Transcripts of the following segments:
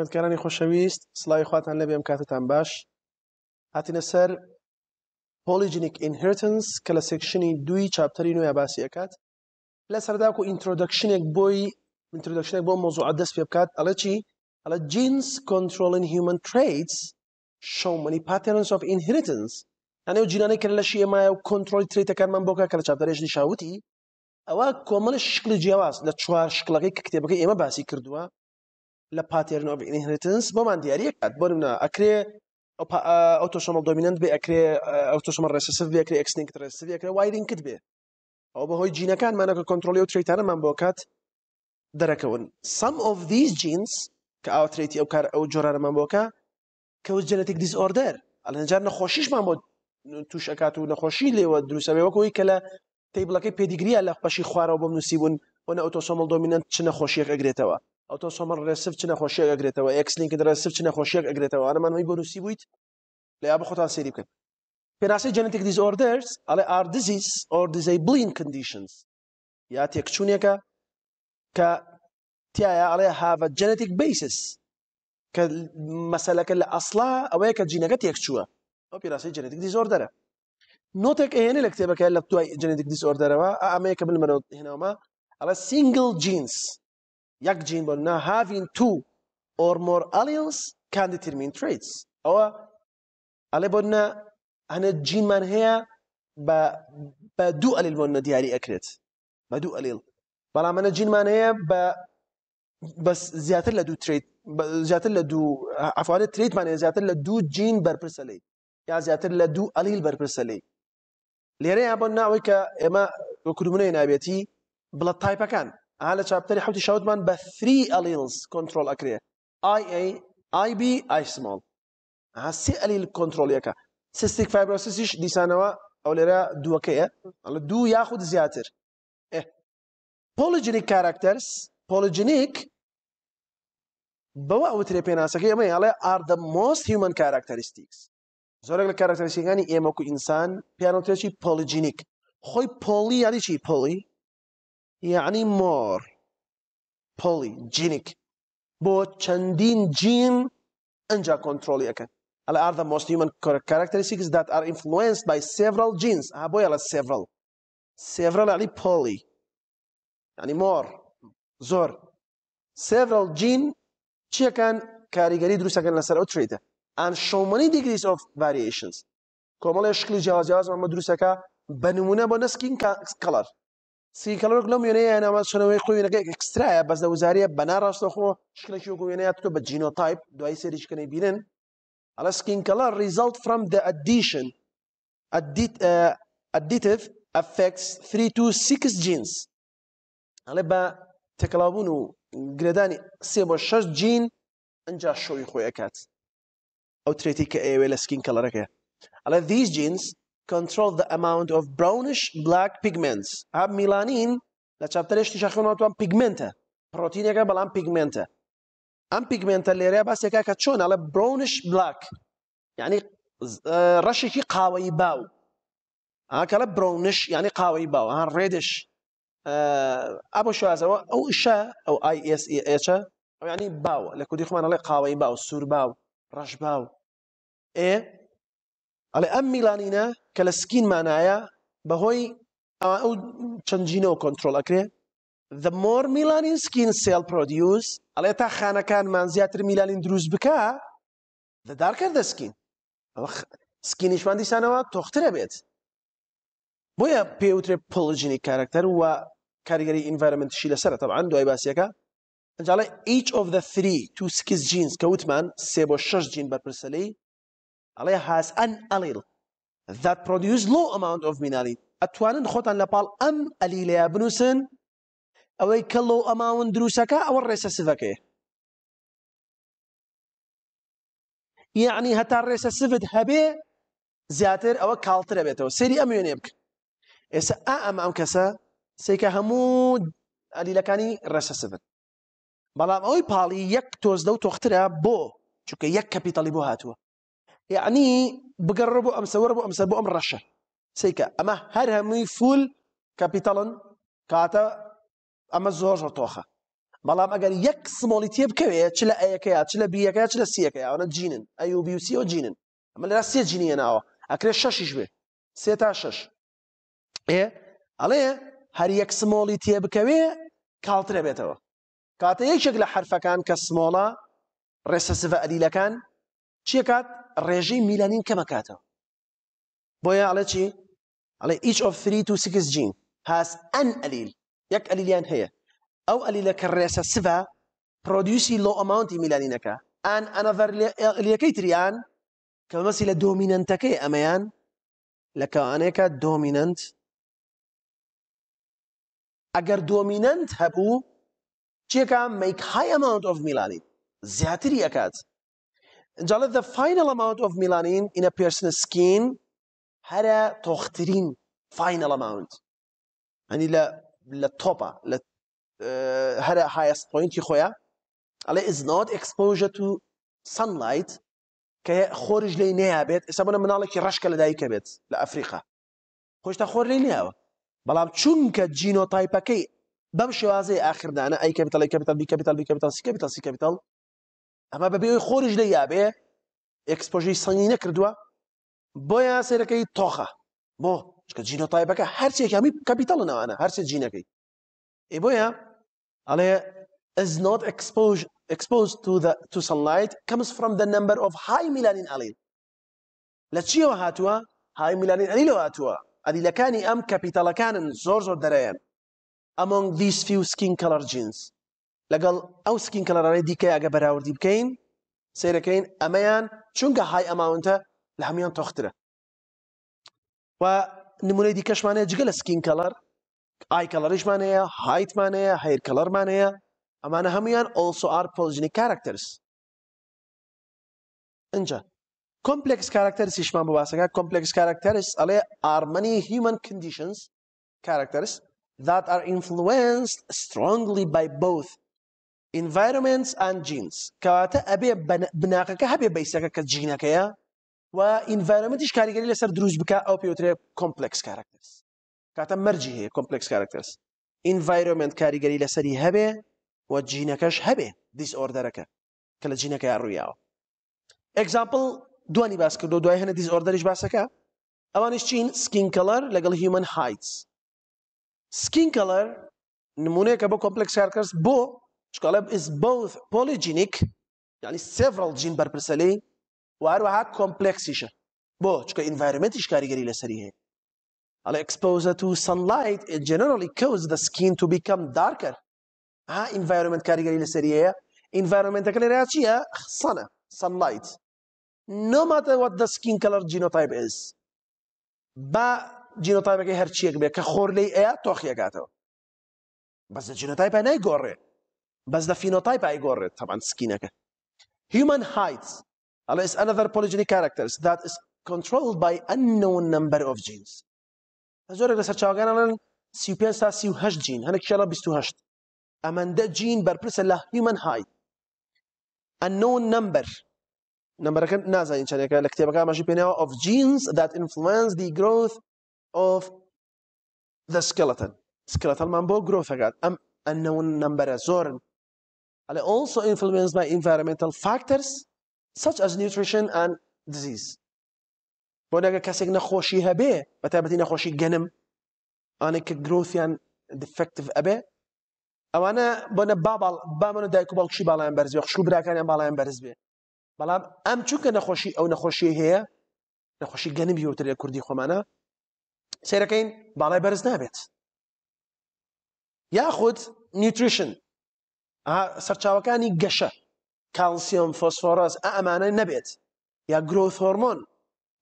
خوێندکارانی خۆشەویست سڵی خواتان لە بێم کاتتان باش هاتینە سەر پۆلیژنیک ئینهرتنس کە لە سێکشنی دوی چاپتەری نوێ باسی ئەکات لە سەرداک و ئینترۆدەکشنێک بۆی ئینترۆدەکشنێک بۆ مۆزوع دەست پێ بکات ئەڵە چی ئەڵە جینس کۆنتترۆلن هیومن تریتس شەمەنی پاتێنس of ئینهرتنس ئەنێو جینانەی کە لەشی ئێمایە و کۆنتترۆلی تریتەکانمان بۆکە کە لە چاپدەێژنی شاوتی ئەوە کۆمەلە شکلی جیاواز لە چوار شکلەکەی کە کتێبەکەی ئێمە باسی کردووە لە پاتێرنۆبیهرتنس بۆمان دیارەکات بۆنا ئەکرێ ئۆتۆشمەڵ دۆمینند بێ ئەکرێ ئۆتۆشمە ڕێسەسف بێکرێ ئەکسنیکت ڕێسەکرێ وایرین کرد بێ ئەو بەهۆی جینەکانمانەکە کۆنتترۆلی و تریتانەمان بۆکات دەرەکەون سم of these جینس کە ئاوتریتی ئەو کار ئەو جۆرانەمان بۆکە کە جەنەتێک دیسئۆردەر ئەلەنجار نەخۆشیشمان بۆ تووشکات و نەخۆشی لێوە دروستەوێ وەکەوەی کە لە تیبلەکەی پێدیگریە لە پەشی خوارەوە بۆم نووسی بوون بۆنە ئۆتۆسۆمەڵ دۆمینەن چ نەخۆشیەک ئەگرێتەوە ئەو تۆ سۆمە ڕێسف چ نەخۆشیە ئەگرێتەوە ئەکسلینکە ڕێسف چ نەخۆشیەک ئەگرێتەوە ئەمانەوەی بۆنووسی بوویت لە یا بە خۆتان سێری بکەن پێناسی جەنتێک دیز ئۆردرس ئەڵێ ئاردزیز ئۆردزەی بلین کندیشنز یا تێکچوونێکە کە تایە ئەڵێ هاە جەنێک بیسس کە مەسەلەکە لە ئەسلا ئەوەیە کە جینەکە تێکچووە ئەو پیراسی جەنێک دی زۆر دەرە نۆتێک ئێنێ لە کتێبەکە لە توای جەنێک دیسۆردەرەوە ئەمەیە کە بنمەوە هێناومە ئەڵە سینگل جینس یک gene but now having two or more alleles can determine traits او الی بنا انا جين من هي با بدو اليل بنا دياري اكرت بدو اليل بلا من جين من هي با بس زياتر لدو تريت زياتر لدو عفوا تريت معناها زياتر لدو جين بربرسلي يا زياتر لدو اليل بربرسلي لێرەیان بۆ ناوەی کە ئێمە وەکرمونەی نابێتی بڵەت تایپەکان ئا لە چاپتەری حوتی شەوتمان بە فری ئەلیلز کۆنتترۆل ئەکرێ آیB ئایسمال هەسی ئەلیل کۆنتترۆلیەکە سستیک فایبرۆسیسیش دیسانەوە ئەو لێرە دووەکەیە ئەڵە دوو یاخود زیاتر پۆلجنیک کاراکتەرس پۆلجنیک بەوە ئەو ترێ پێناسەکە ئەمە ئەڵێ ئاردە مۆست هیومن کاراکتەریستیکس زۆرێک لە کاراکتەرسیەکانی ئێمەکو ئینسان پیانۆتێکی پۆلجینیک خۆی پۆلی یاریی پۆلی یعنی مۆر پۆڵی جینیک بۆ چەندین جین ئەجا کۆنتترۆلی ئەەکەن ئەل ئاردە مۆستیمن کارکتەرسیکس دات ئار ئینفلوئنس بای سێڤل جینس ها بۆ لە سێڤل سێڤل علی پۆلی ینی مۆر زۆر سێڤل جین چیەکان کاریگەری دروستەکەن لەسەر ئەو تریتە ئەن شۆمەنی دیگریس ئۆف ڤریشنز کۆمەڵی شکلی جیاوازیاز ئەمە دروستەکە بە نمونە بۆ نسکین کەڵەر سیکەلۆک لەم وێنەیە ناماچنەوەی خوێنەکەی ئەکسترایە بەس لە وزاریە بەناڕاستەخۆ شکلێکی وگوێنەیە تۆ بە جینۆتایپ دوای سێریشکەی بینن ئەلە سکین کەڵە ریزڵت فرم دە ئەدیشن ئەدیتف ئەفکس 326 جینس ئەڵێ بە تێکەڵابوون و گرێدانی سێ بۆ شەش جین ئەجا شۆی خۆی ئەکات ئەو ترێتی کە ئێوێ لە سکین کەلەرەکە ئەلە دیس جینس control the amount of brownish black pigments هاب ميلانين لە چاپتەرشتی شەخونەوەتوان پیگمنتە پرۆتینەکە بەڵام پیگمنتە ئەم پیگمنتە لێرە باسێکا کە چۆن ئەڵە برونش بلاک یعنی ڕەشێکی قاوەی باو ئاکەڵە برونش یعنی قاوەی باو هەان ڕێدش ئابە شوازەوە ئەو ئیشە ئەو ئایSEH ئەو ینی باوە لە کودی خمانەڵێ قاوەی باو سوور باو ڕەش باو ئێ ئەڵێ ئەم میلانینە کە لە سکین مانایە بەهۆی ئەو چەندجینەوە کۆنتترۆل ئەکرێ the more melanin skin cell produce ئەڵێ تا خانەکانمان زیاتر میلانین دروست بکە the darker the skin سکینیشمان دیسانەوە تۆخترە بێت بۆیە پێوترێ پۆلژینی کارکتەر وە کاریگەری ئینڤەرمنتشی لەسرە تەعاان دوای باسیەکە ئەنجاڵێ each of the three to skis genes کە وتمان سێ بۆ شش جین بەرپرسەلەی ئەڵێ هاس ئەن ئەلیل that produce low amount of mineralin ئەتوانن خۆتان لە پاڵ ئەم ئەلیلەیە بنووسن ئەوەی کە لۆ ئەماون دروسەکە ئەوە ڕێسە سڤەکەی یعنی هەتا ڕێسە سفت هەبێ زیاتر ئەوە کاڵترە بێتەوە سری ئەم وێنێ بکە ئێستا ئا ئەم ئەم کەسە سێکە هەموو ئەلیلەکانی ڕێسە سفت بەڵام ئەوەی پاڵی یەک تۆزدە و تۆخترە بۆ چونکە یەک کەپیتەڵی بۆ هاتووە یعنی بگەڕە بۆ ئەمسەوەرە بۆ ئەمسە بۆ ئەم ڕەشە سیکە ئەمە هەر هەمووی فول کاپیتەڵن کاتە ئەمە زۆر زۆر تۆخە بەڵام ئەگەر یەک سمۆلیتیە بکەوێ چ لە ئەیەکەیە چ لە بیەکە چ لە سیەکە ئەوە جینن ئەی و بیوسیەوە جینن ئەمە لە سێ جینیە ناوە ئەکرێ شەشیش بێ سێ تا شەش ئێ ئەڵێ هەر یەک سمۆلیتیە بکەوێ کاڵترە بێتەوە کاتە یەکێک لە حرفەکان کە سمۆڵە ڕێسەسڤە ئەلیلەکان چیکات ڕێژەی میلانین کەمە کاتە بۆیە ئەڵێ چی ئەڵێ ئیچ ئۆف فری تو سکس جین هاس ئەن ئەلیل یەک ئەلیلیان هەیە ئەو ئەلیلە کە ڕێسە سڤە پرۆدیوسی لۆ ئەماونتی میلانینەکە ئان ئەنەڤەر ئەلیەکەی تریان کە مەسی لە دۆمینەنتەکەی ئەمەیان لە کەوانەیەکە دۆمینەنت ئەگەر دۆمینەنت هەبوو چێکە مەیک های ئەماونت ئۆف میلانین زیاتری ئەکات جالا the final amount of melanin in a person's skin هرا تخترين final amount يعني لا توبا لا هرا آه، highest point يخويا على is not exposure to sunlight كي خارج لي نهابت اسمونا منالك رشكه لدايك بيت لافريقيا خوش تا خور لي نهابت بەڵام چونکە جینۆتایپەکەی بەم شێوازەی أي كابيتال کەپیتال كابيتال بي كابيتال بی كابيتال سي كابيتال, سي كابيتال. ئەمە بەبێەوەی خۆریش لە یابێ ئەکسپۆژی سەنگی نەکردووە بۆ یاسێرەکەی تۆخە بۆ چکە جینۆ تایبەکە هەرچێک هەمی کاپیتال ناوانە هەرچێت جینەکەی ئێ بۆیە ئەڵێ is not exposed exposed to the to sunlight comes from the number of high melanin allele لە چیەوە هاتووە های میلانی ئەلیلەوە هاتووە ئەلیلەکانی ئەم کەپیتەلەکانن زۆر زۆر دەرەیەن among these few skin color genes لگل او سکین کەلەرانەی دیکەی ئەگە بەراوردی بکەین سیرەکەین ئەمەیان چونکە های اماونتا لە تختره تۆخترە و نمونەی دیکەشمانەیە جگە جگل سکین آی مانه مانه یا هایت یا ئای کەلەرشمانەیە هایتمانەیە هەیر کەلەرمانەیە ئەمانە هەمویان ئۆسۆR پۆزیژنی کارکتەرس اینجا من بباسه که باسەکە کۆمپلکس علیه are many human conditions characters that are influenced strongly by both environments and genes کەواتە ئەبێ بناقەکە هەبێ بەیسەکە کە جینەکەیە و environmentیش کاریگەری لەسەر دروست بکە ئەو پێوترێ complex characters کاتە مەرجی هەیە complex characters environment کاریگەری لەسەری هەبێ و جینەکەش هەبێ دیسئۆردەرەکە کە لە جینەکە ڕوویاوە example دوانی باس کردو دوای هەنە دیسئۆردەریش باسەکە ئەوانش چین سکین کەلەر لەگەڵ human heights سکین کەلەر نمونەیەکە بۆ کۆمپلکس کارکەس بۆ Shkalab is both polygenic, يعني several gene بربرسالي وأروها complex إيشة. بو شكا environment إيش كاري كاريجري لسريه. على exposure to sunlight it generally causes the skin to become darker. ها environment كاري كاريجري لسريه. Environment كاريجري راتشيا خصانة sunlight. No matter what the skin color genotype is. با genotype كي هرشيك بيه كخور لي ايا توخيا كاتو. بس الجينوتايب أنا يقرر. بس ده طبعا human height Allah is another polygenic character that is controlled by unknown number of genes زۆرێک لەسەر چاوگانە لەن 35 تا 38 جین هەنێک شەڵە 28 ئەمەندە جین بەرپرسە لە هیومەن های unknown number نمبرەکە نازانین چندێکە لە کتێبەکە مەژی of genes that influence the growth of the skeleton skeletonمان بۆ گرۆفەکات ئەم unknown نمبرە زۆرن are also influenced by environmental factors such as nutrition and disease. بۆ نەگە کەسێک نەخۆشی هەبێ بە تایبەتی نەخۆشی گەنم ئانێک کە گرۆثیان دفکتف ئەبێ ئەوانە بۆنە باباڵ بامەە دایک و باڵکشی باڵیان بەرز بێ خشو براکانیان باڵیان بەرز بێ بەڵام ئەم چونکە نەخۆشی ئەو نەخۆشی هەیە نەخۆشی گەنمی وترە کوردی خۆمانە سێرەکەین باڵای بەرز نابێت یاخود نیوتریشن سەرچاوەکانی گەشە کالسیۆم فۆسفۆرۆس ئەمانە نەبێت یا گرۆث هۆرمۆن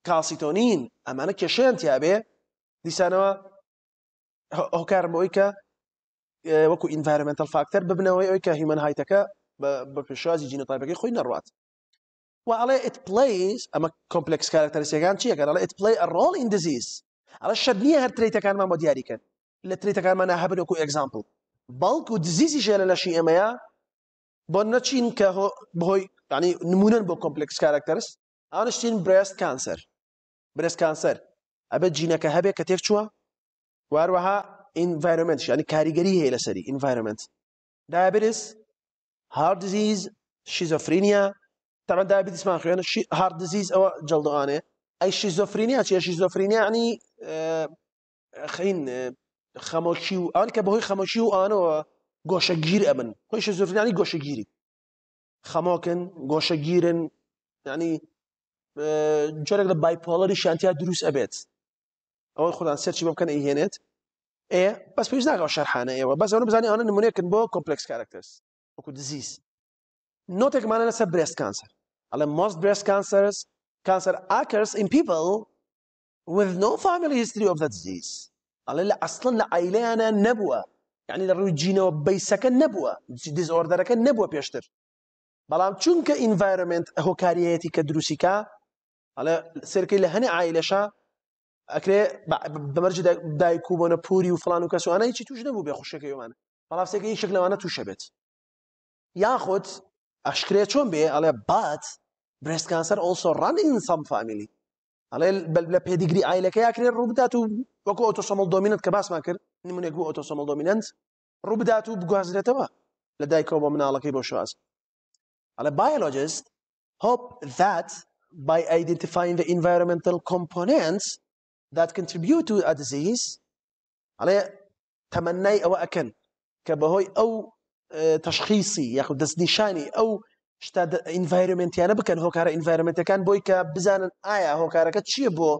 کالسیتۆنین ئەمانە کێشەیان تیاابێ دیسانەوە هۆکارمەوەی کە وەکو ئینڤارمنتل فاکتەر ببنەوەی ئەوی کە هیمەن هایتەکە بە پێشوازی جینە تایبەکەی خۆی نەڕات و ئەڵێ ئیت پلیز ئەمە کۆمپلکس کارکتەرسیەکان چیەکەن ئەڵێ ئیت پلی ڕۆڵ ئیندزیز ئەڵە شەدنیە هەر تریتەکانمان بۆ دیاریکەن لە تریتەکانمانە هەبن وەکو ئەگزامپل بەڵکو دزیزی ژێ لە لەشی ئێمەیە بۆ نەچین کە بهۆی ینی نمونەن بۆ کۆمپلکس کارکتەرس ئاانشتین برست کانسەر برست کانسەر ئەبە جینەکە هەبێ کە تێک چووە واروەها ئینڤایرمنت ینی کاریگەری هەیە لەسەری ئینڤایرمنت دابرس هار دزیز شیزۆفرینیا تەمە دابیسمان خوێن هار دزیز ئەوە جەڵدوانێ ئەی شیزۆفرینیا چی شیزۆفرینیا ینی خین خەمۆکی و ئەن کە بەهۆی خەمۆکی و ئانەوە گۆشەگیر ئەمن خۆی شزوفرانی گۆشەگیری خەمۆکن گۆشەگیرن ینی جۆرێک لە بایپۆڵەری شانتیا دروست ئەبێت ئەوە خودان سەرچی بەم بکەن ئەیهێنێت ئێ بەس پێش ناگەەوە شەرحانە ئێوە بەس ئەوە بزانانی ئەوە نمونەکن بۆ کۆمپلکس کارکتەرس وەکو دزیز نۆتێکمانە لەسەر برست کانسەر ئەڵێ most breast cancers cancer occurs in people with no family history of the disease ئەڵێ لە ئەسڵن لە ئایلەیانە نەبووە یعنی لە ڕووی جینەوە بەیسەکە نەبووە دیزۆردەرەکە نەبووە پێشتر بەڵام چونکە ئینڤایرمنت هۆکاریەتی کە دروسیکە ئەڵێ سەرکەی لە هەنێ ئایلەشە ئەکرێ بەمەرج دایک و بۆنە پوری و فلان و کەسوانەی چی توش نەبوو بێ خوشەکەیوانە بەڵافسێکی شکلەوانە تووشە بێت یاخود ئەشکرێ چۆن بێ ئەڵێ بات برست کانسەر ئۆسۆ ڕان ئین سەم فامیلی ئەڵێ لە پێدیگری ئایلەکە یاکرێت ڕووبدات و وەکو ئۆتۆسۆمەڵ دۆمیننت کە باسمان کرد نمونێک بوو ئۆتۆسۆمەڵ دۆمیننت ڕووبدات و بگوازرێتەوە لە دایکەوە بە مناڵەکەی بۆ شواز ئەلە biologist hope that by identifying the environmental components that contribute to a disease ئەڵێ تەمەنای ئەوە ئەکەن کە بەهۆی ئەو تەشخیصی یاخود دەستنیشانی ئەو شتا ئینڤایرمنتیانە بكن هو ئینڤایرمنتەکان بۆی کە بويكا ئایا ايا هو بۆ كتشي بو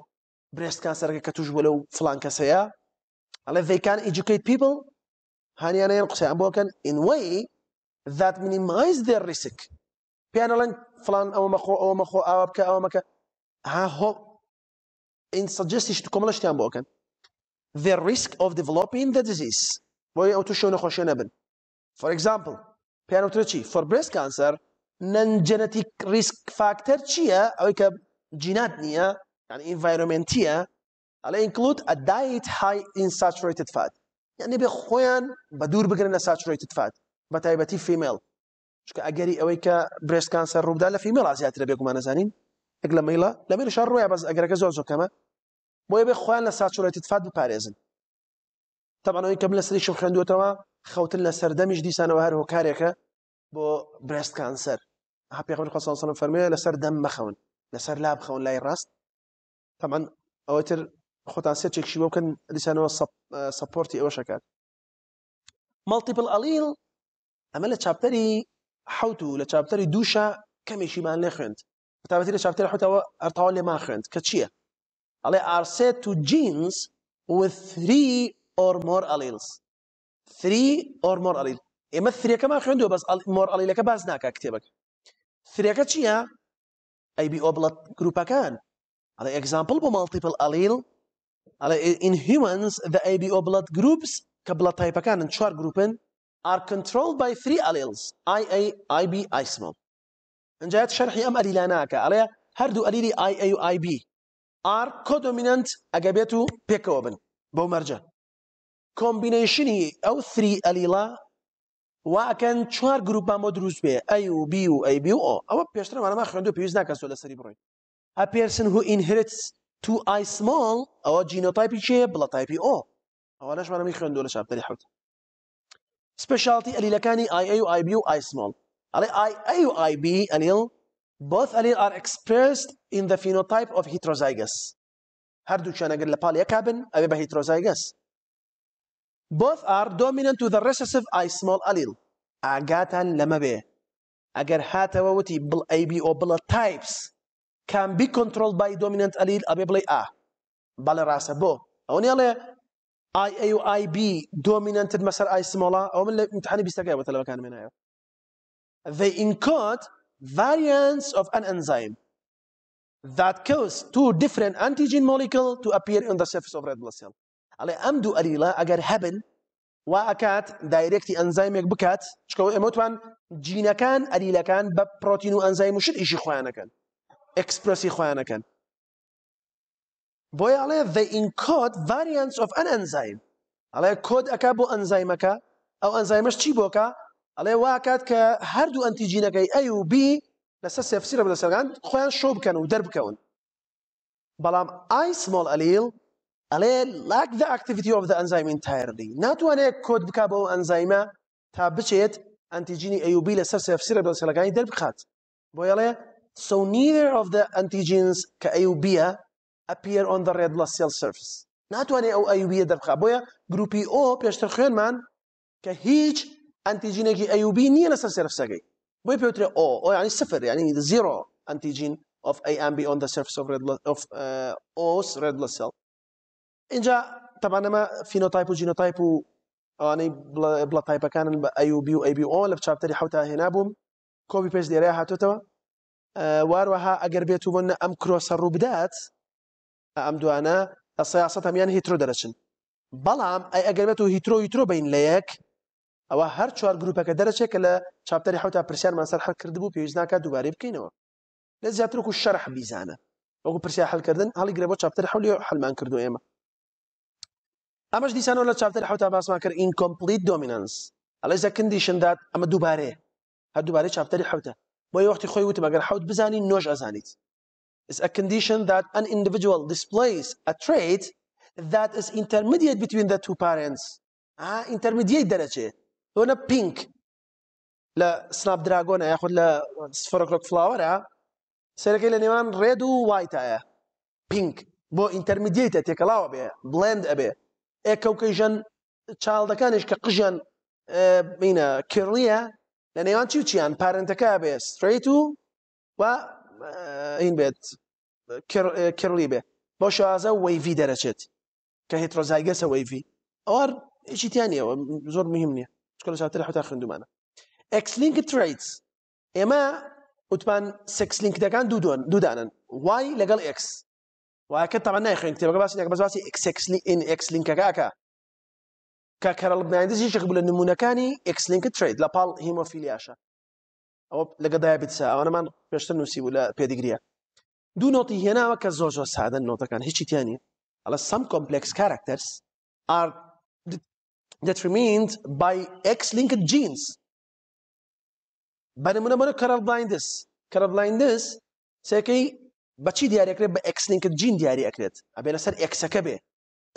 بريست كانسر بۆ لەو فلان کەسەیە ئەڵێ ڤیکان ئیجوکیت پیپل هانیانەیان قسەیان بۆکەن ئینوەی ذات مینیمایز دێر ریسک لان فلان او مخو او مخو او بکە او مەکە ها ان ئین سەجستیش کۆمەڵە شتیان بۆکەن the risk of developing the disease بۆیە او تووشەو نەخۆشیە نەبن for example پیانوترە چی for breast cancer نەنجەنەتی ریسک فاکتەر چییە ئەوەی کە جینات نییە یان ئینڤایرۆمنتیە ئەلە ئینکلود ئەدایت های ئینساچرێتت فات یعنی بێ خۆیان بە دوور بگرن لە ساچرێتت فات بە تایبەتی فیمێل چکە ئەگەری ئەوەی کە برێستکانسەر ڕوودا لە فیمێڵ زیاتر بێگومان نزانین ئەک لە مەیڵە لەمێ شار ڕویە بەس ئەگەرەکە زۆر زۆکەمە بۆیە بێ خۆیان لە ساچرێتت فات بپارێزن تەبانەوەی کەم لە سریشم خوێندوێتەوە خەوتن لە سەردەمیش دیسانەوە هەر هۆکارێکە بۆ برێست کانسەر ها پێغمبر خوا صلی الله فەرمێ لەسەر دەم مەخەون لەسەر لا بخەون لای ڕاست تەمان ئەوەتر خۆتان سێچێکشی شي ممكن لسان سەپۆرتی ئەوەشەکات او آه، ئەلیل مالتيبل اليل عمل تشابتري حوتو لتشابتري دوشا كم شي مال نخنت بەتابەتی لتشابتري حوتو حوتەوە ئەرتاوا ما خنت كتشيه علي ار سيت تو جینس وثری ئۆرمۆر ئەلیلس ثری ئۆرمۆر ئەلیل ئێمە ثریەکەمان خوێندووە بەس مۆر ئەلیلەکە باز ناکە كتبك فرێکە چییە؟ ئەیبی ئۆ بڵەت گروپەکان ئەڵێ ئەگزامپل بۆ ماڵتیپل ئەلیل ئەڵێ ئینهیمەنس دە ئەیبی ئۆ بڵەت گروپس کە بڵەت تایپەکانن چوار گروپن are controlled by three alleles IA, IB, I small انجات شرحي ام اليلاناك عليه هردو اليلي IA و IB are codominant اجابيتو بيكوبن بو مرجان كومبينيشني او 3 اليلا واکەن چوار گروپان بۆ دروست بێ ئەی و بی و ئەی بی و ئۆ ئەوە پێشترمانەما خوێندو پێویست ناکە سۆ لەسەری بڕۆین ئە پێرسن هو ئینهرت تو ئای سمال ئەوە جینۆتایپی چێ بڵە تایپی ئۆ ئەوە لەشمانەمی خوێندۆ لە شابتەری حوت سپشالتی ئەلیلەکانی آی و آی بی و آی سمال ئەڵێ آی و آی بی ئەنیل both allele are expressed in the phenotype of heterozygous هەردوو چێنەگەر لە پاڵ یەکا بن ئەوێ بە هیترۆزایگەس Both are dominant to the recessive I small allele. ئاگاتان لەمە بێ ئەگەر هاتەوە وتی AB و بڵە types can be controlled by dominant allele ئەبێ بڵێ A بەڵێ ڕاستە بۆ ئەو نێڵێ IA و IB dominanted مەسەر I small. ئەو من لە امتحانی بیستەکەی بە تەلەوەکان مێنایە They encode variants of an enzyme that cause two different antigen molecule to appear on the surface of red blood cell. ئەڵێ ئەم دوو ئەریڵە ئەگەر هەبن وا ئەکات دایرێکتی ئەنزایمێک بکات چکەوە ئێمەتوان جینەکان ئەریلەکان بە پرۆتین و ئەنزای مشت ئیشی خۆیانەکەن ئەکسپرسی خۆیانەکەن بۆیە ئەڵێ the encode variants of an enzyme ئەڵێ کۆد ئەکا بۆ ئەنزایمەکە ئەو ئەنزایمەش چی بۆکە ئەڵێ واکات کە هەردوو ئەنتیجینەکەی ئەی و B لەسەر سێفسیرە بە لەسەرگان خۆیان شۆ بکەن و دەربکەون بەڵام ئای سمۆڵ ئەلیل ئەڵێ لاک دا ئەکتیڤیتی ئۆف دا ئەنزایم ئینتایرلی ناتوانێت کۆد بک بەو ئەنزایمە تا بچێت ئەنتیجینی ئەیوبی لەسەر سفسیرە بەسەلەکانی دەربخات بۆ یڵێ so neither of the antigens کە ئەیوبیە appear on the red blood cell surface ناتوانێت ئەو ئەیوبیە دەربخات بۆیە گروپی ئۆ پێشتر خوێنمان کە هیچ ئەنتیجینێکی ئەیوبی لسر لەسەر سەرفسەکەی بۆی پێوترێ ئۆ ئۆ ینی صفر ینی زیرۆ ئەنتیجین of AMB on the surface of red of uh, OS red blood cell اینجا تەبانەمە فینۆتایپ و ژینۆتایپ و ئەوانەی بڵە تایپەکانن بە ئەUB و ئەBO لە چاپتەری حوتا هێنابووم کۆبی پێش دێرەیە هاتوتەوە واروەها ئەگەر بێت و بۆنە ئەم کرۆسە ڕوو بدات ئەم دوانە سیاست هەمیان هیترۆ دەرەچن بەڵام ئەی ئەگەر بێت و هیترۆ هیترۆ بین لە یەک ئەوە هەر چوار گرروپەکە دەرەچێت کە لە چاپتەری حوتا پرسیارمان سەر حەر کردبوو پێویست ناکات دووبارەی بکەینەوە لە زیاتر و شەرح بیزانە وەکو پرسیار حلکردن هەڵی گرە بۆ چاپتەر حولی حلمان کردو ئێمە ئەمەش دیسانەوە لە چاپتەر حوتا باسمان کرد ئینکۆمپلیت دۆمینەنس ئەڵێ زەکندیشندات ئەمە دووبارەیە هەر دووبارەی چاپتەری حوتە بۆ وەختی خۆی وتم ئەگەر حوت بزانین نۆژ ئەزانیت is a condition that an individual displays a trait that is intermediate between the two parents آه intermediate درجة هنا pink لا سناب دراجون ياخذ لا صفر كلوك فلاور سيركي لنيوان ريد ووايت بينك بو انترميديت تيكلاو بيه بلند ابيه ئێکەوکەی ژەن چاڵدەکانش کە قژەن بینە کڕلیە لە نێوان چی چیان پارنتەکە بێ ستریت و و این بێت کڕلی بێ بۆ شازە وەیڤی دەرەچێت کە هێترۆزایگەسە وەیڤی ئەوار ئیشیتیانیەوە زۆر مهم نییە چکە لە چاتر حتا خوێندومانە ئەکسلینک تریت ئێمە وتمان سکسلینکەکان دوو دۆن دوودانن وای لەگەڵ ئکس وكنت طبعا نايخ انت يعني بس بس بس اكس اكس لي ان اكس لينك كاكا كاكا لبنا عندي شي شغل النمونه كاني اكس لينك تريد لبال هيموفيلياشا او لقى دايابيتسا او انا ما بيشتر نوسي ولا بيديجريا دو نوتي هنا وكا زور زور ساعدة النوتة كان هيك تاني على some complex characters ار determined by X-linked genes بنمونه منو كارل بلايندس كارل بلايندس سيكي بچی دیاری با اکس ئەکسلینکرد جین دیاری ئەکرێت ئەبێنە سەر ئەکسەکە بێ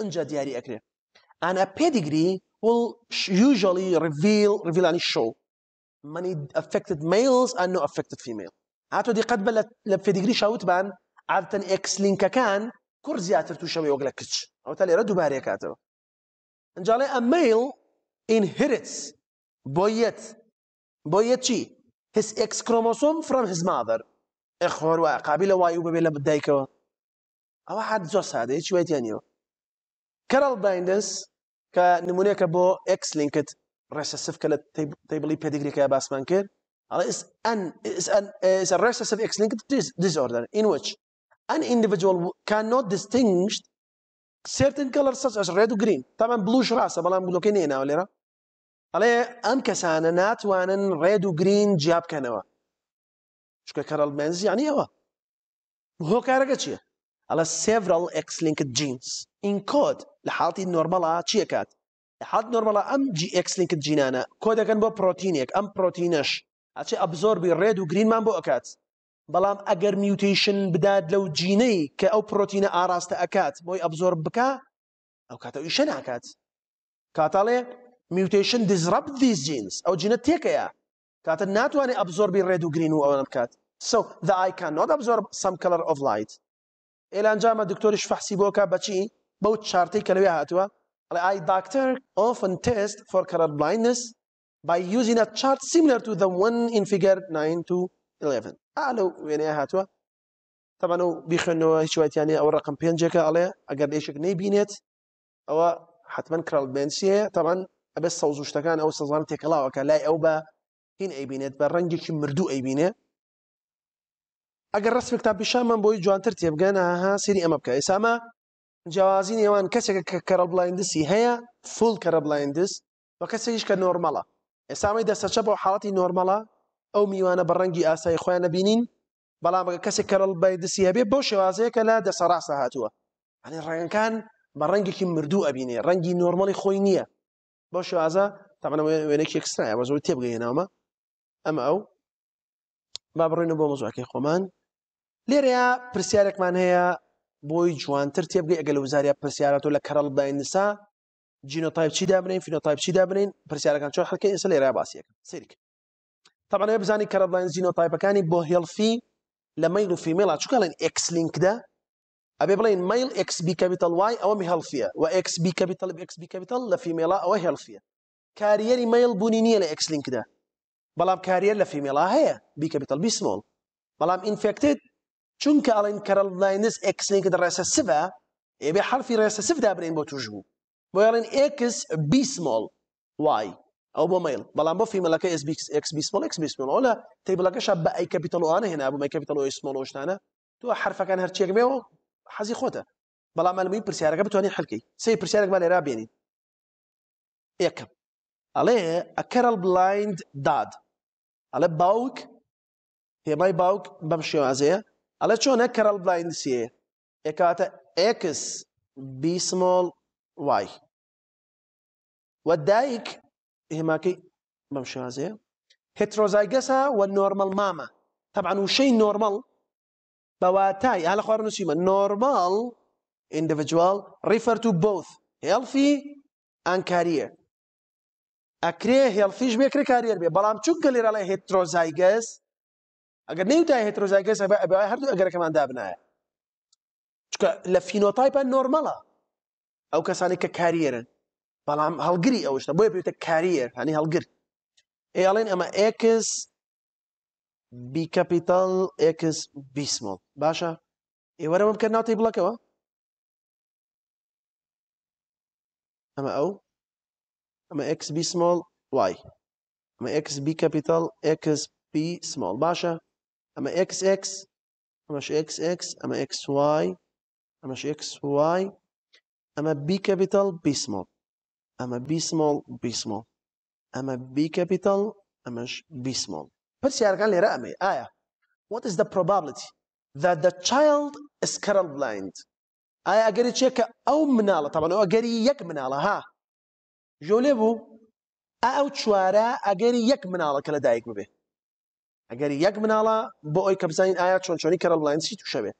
انجا دیاری انا ئانا will usually reveal reveal any show many affected males and no affected female هاتو دقت بە لە پێدیگری شاوتبان عادەتەن ئەکسلینکەکان کوڕ زیاتر تووشەوە وەک لە کچ ئەو تا لێرە دووبارێ کاتەوە ئەنجاڵێ ئە مەیل inherits بۆ یەت بۆ یەت چی his X chromosome from his mother اخور و قابله وای و ببێ لە بدایکەوە او حد زۆر سادە هیچ وێتیانەوە کەرڵ بایندس کە نمونونێکە بۆ ئەکس لینکت ڕێسەسف کە لە تیبڵی پێدیگرێکە باسمان ان is an is an is a recessive x اوردر ان in ان an individual نوت distinguish certain colors such اس red و green طبعا بلوش راسه بەڵام بلوکە نێناوە لێرە ئەڵێ ان کەسانە ناتوانن ڕێد و گرین جاب بکەنەوە چکە کەرەڵمێنزی یانیەوە هۆکارەکە چییە؟ ئەلە سێڤرال ئەکسلینک جینس ئینکۆد لە حڵتی نۆرمەڵا چیەکات لە حڵ نۆرمەڵە ئەم جیئکسلینک جینانە کۆدەکەن بۆ پرۆتینێک ئەم پرۆتینەش ئەچێ ئەبزۆربی ڕێد و گرینمان بۆ ئەکات بەڵام ئەگەر میوتیشن بدات لەو جینەی کە ئەو پرۆتینە ئاراستە ئەکات بۆی ئەبزۆر بکە ئەو کاتەویشە ناکات کاتاڵێ میوتیشن دیزڕب دیس جینس ئەو جینە تێکەیە کاتە ناتوانێت ئەبزۆربی ڕێد و گرین و ئەوە بکات so the eye cannot absorb some color of light ئێلانجامە دکتۆریش فەحسی بۆکە بەچی بەو چارتەی کە لەوێ كلوي هاتوا اي doctor often تيست for color blindness by using a chart similar to the one in figure 9 to 11 الو وێنەیە هاتوا طبعا ئەو بیخوێنەوە هیچ وایتیانێ ئەو ڕقم پێنجەکە ئەڵێ ئەگەر لێشێک نەیبینێت ئەوە حتما کرالبێنسیە طبعا ئەبێ سەوز و شتەکان ئەو سەزان تێکەڵاوەکە لای ئەو بە هین ئەیبینێت بە ڕەنگێکی مردوو ئەیبینێ ئەگەر ڕستێک تا پیشامان بۆی جوانتر تێبگەنەها سری ئەمە بکە ئێسامە جیاوازی نێوان کەسێکە کە کەرە بڵایندسی هەیە فول کەرە بڵایندس بە کەسێکیش کە نۆرمەڵە ئێسامی دەسەچە بۆ حاڵەتی نۆرمەڵە ئەو میوانە بە ڕەنگی ئاسایی خۆیان نبینین بەڵام بە کەسێک کەرەڵ بایدسی هەبێ بۆ شێوازەیە کە لە دەسەڕاستە هاتووە ئەنی ڕێگەکان بە ڕەنگێکی مردوو ئەبینێ ڕەنگی نۆرمەڵی خۆی نییە بۆ شێوازە تەمەە وێنێکی کسرایە بە زۆر تێبگەینەوەمە ئەمە ئەو با بڕێنە بۆ مۆزوعکەی خۆمان لێرەیە پرسیارێکمان هەیە بۆی جوانتر تێبگەی ئەگەل وزاریا پرسیارەتۆ لە کەرەڵ داینسا جینۆتایب چی دابنین فینۆتایب چی دابنین پرسیارەکان چۆ خەکە ئێستا لێرە باسیەکە سریک تەبانەیە بزانی کەرەڵ داین زینۆتایبەکانی بۆ هێڵفی لە مەیل و فیمێڵا چکڵێن ئەکس لینکدا ئەبێ بڵین مەیل ئەکس بی کەپیتال وای ئەوە هەڵفیە و ئەکس بی کەپیتال ئەکس بی کەپیتال لە فیمێڵا ئەوە هێڵفیە کاریەری مەیل بوونی نییە لە ئەکس لینکدا بەڵام کاریە لە فیمێڵا هەیە بیکەبیتەڵ بیسمۆڵ بەڵام ئینفێکتت چونکە ئەڵین کەرەڵ لاینس ئەکسنێک دە ڕێسە سبە ئێبێ حرفی ڕێسە سف دابرێن بۆ توش بوو بۆ یاڵێن ئکس بیسمۆڵ وای ئەو بۆ مەیل بەڵام اي كابيتال وانا هنا ابو ما كابيتال او بوو مەکەپیتەڵەوەی سمۆڵۆشتانە تو حرفەکان هەرچێک بێەوە حەزی خۆتە بەڵام مەلمی پرسیارەکە برسيارك بتواني حلكي سي برسيارك لێرا رابيني یەکەم عليه أكرل بلايند داد على باوك هي ماي باوك هێمای باوک على شو نكرل بلايند کەرەڵ إكاتا إكس بي سمول واي ودايك هي ماكي بمشي شێوازەیە هترۆزایگەسە وە نۆرمەل مامە تەبعاان وشەی نۆرمەل بەواتای ئالە خوارد نووسیمە نۆرمال individual refer to both healthy and career ئەکرێ هێڵفیش بێکرێ کارێر بێ بەڵام چونکە لێرەڵێ هێترۆزایگەس ئەگەر نەیوتای هێترۆزایگەس ئەبێ هەردوو ئەگەرەکەمان دابنایە چکە لە فینۆتایپە نۆرمەڵە ئەو کەسانی کە کاریێرن بەڵام هەڵگری ئەوشتە بۆیە بێتە کاریێر هەنی هەڵگرت ئێڵێن ئەمە ئکس بیکەپیتال ئکس بیسمۆڵ باشە ئێوەرە بم کە ناتی بڵکەوە ئەمە ئەو اما اكس بي سمول واي اما اكس بي كابيتال اكس بي سمول باشا اما اكس اكس ماشي اكس اكس اما اكس واي ماشي اكس واي اما بي كابيتال بي سمول اما بي سمول بي سمول اما بي كابيتال اما بي سمول بس قال لي رقمي ايه what is the probability that the child is colorblind ايه اجري تشيك او مناله طبعا او اجري يك مناله ها ژۆلێ بوو ئەو چوارە ئەگەری یەک مناڵەکە لە دایک ببێ ئەگەری یەک مناڵە بۆ ئەوی کە بزانین ئایا چۆن چۆنی کەرەڵلاینسی تووشەوێ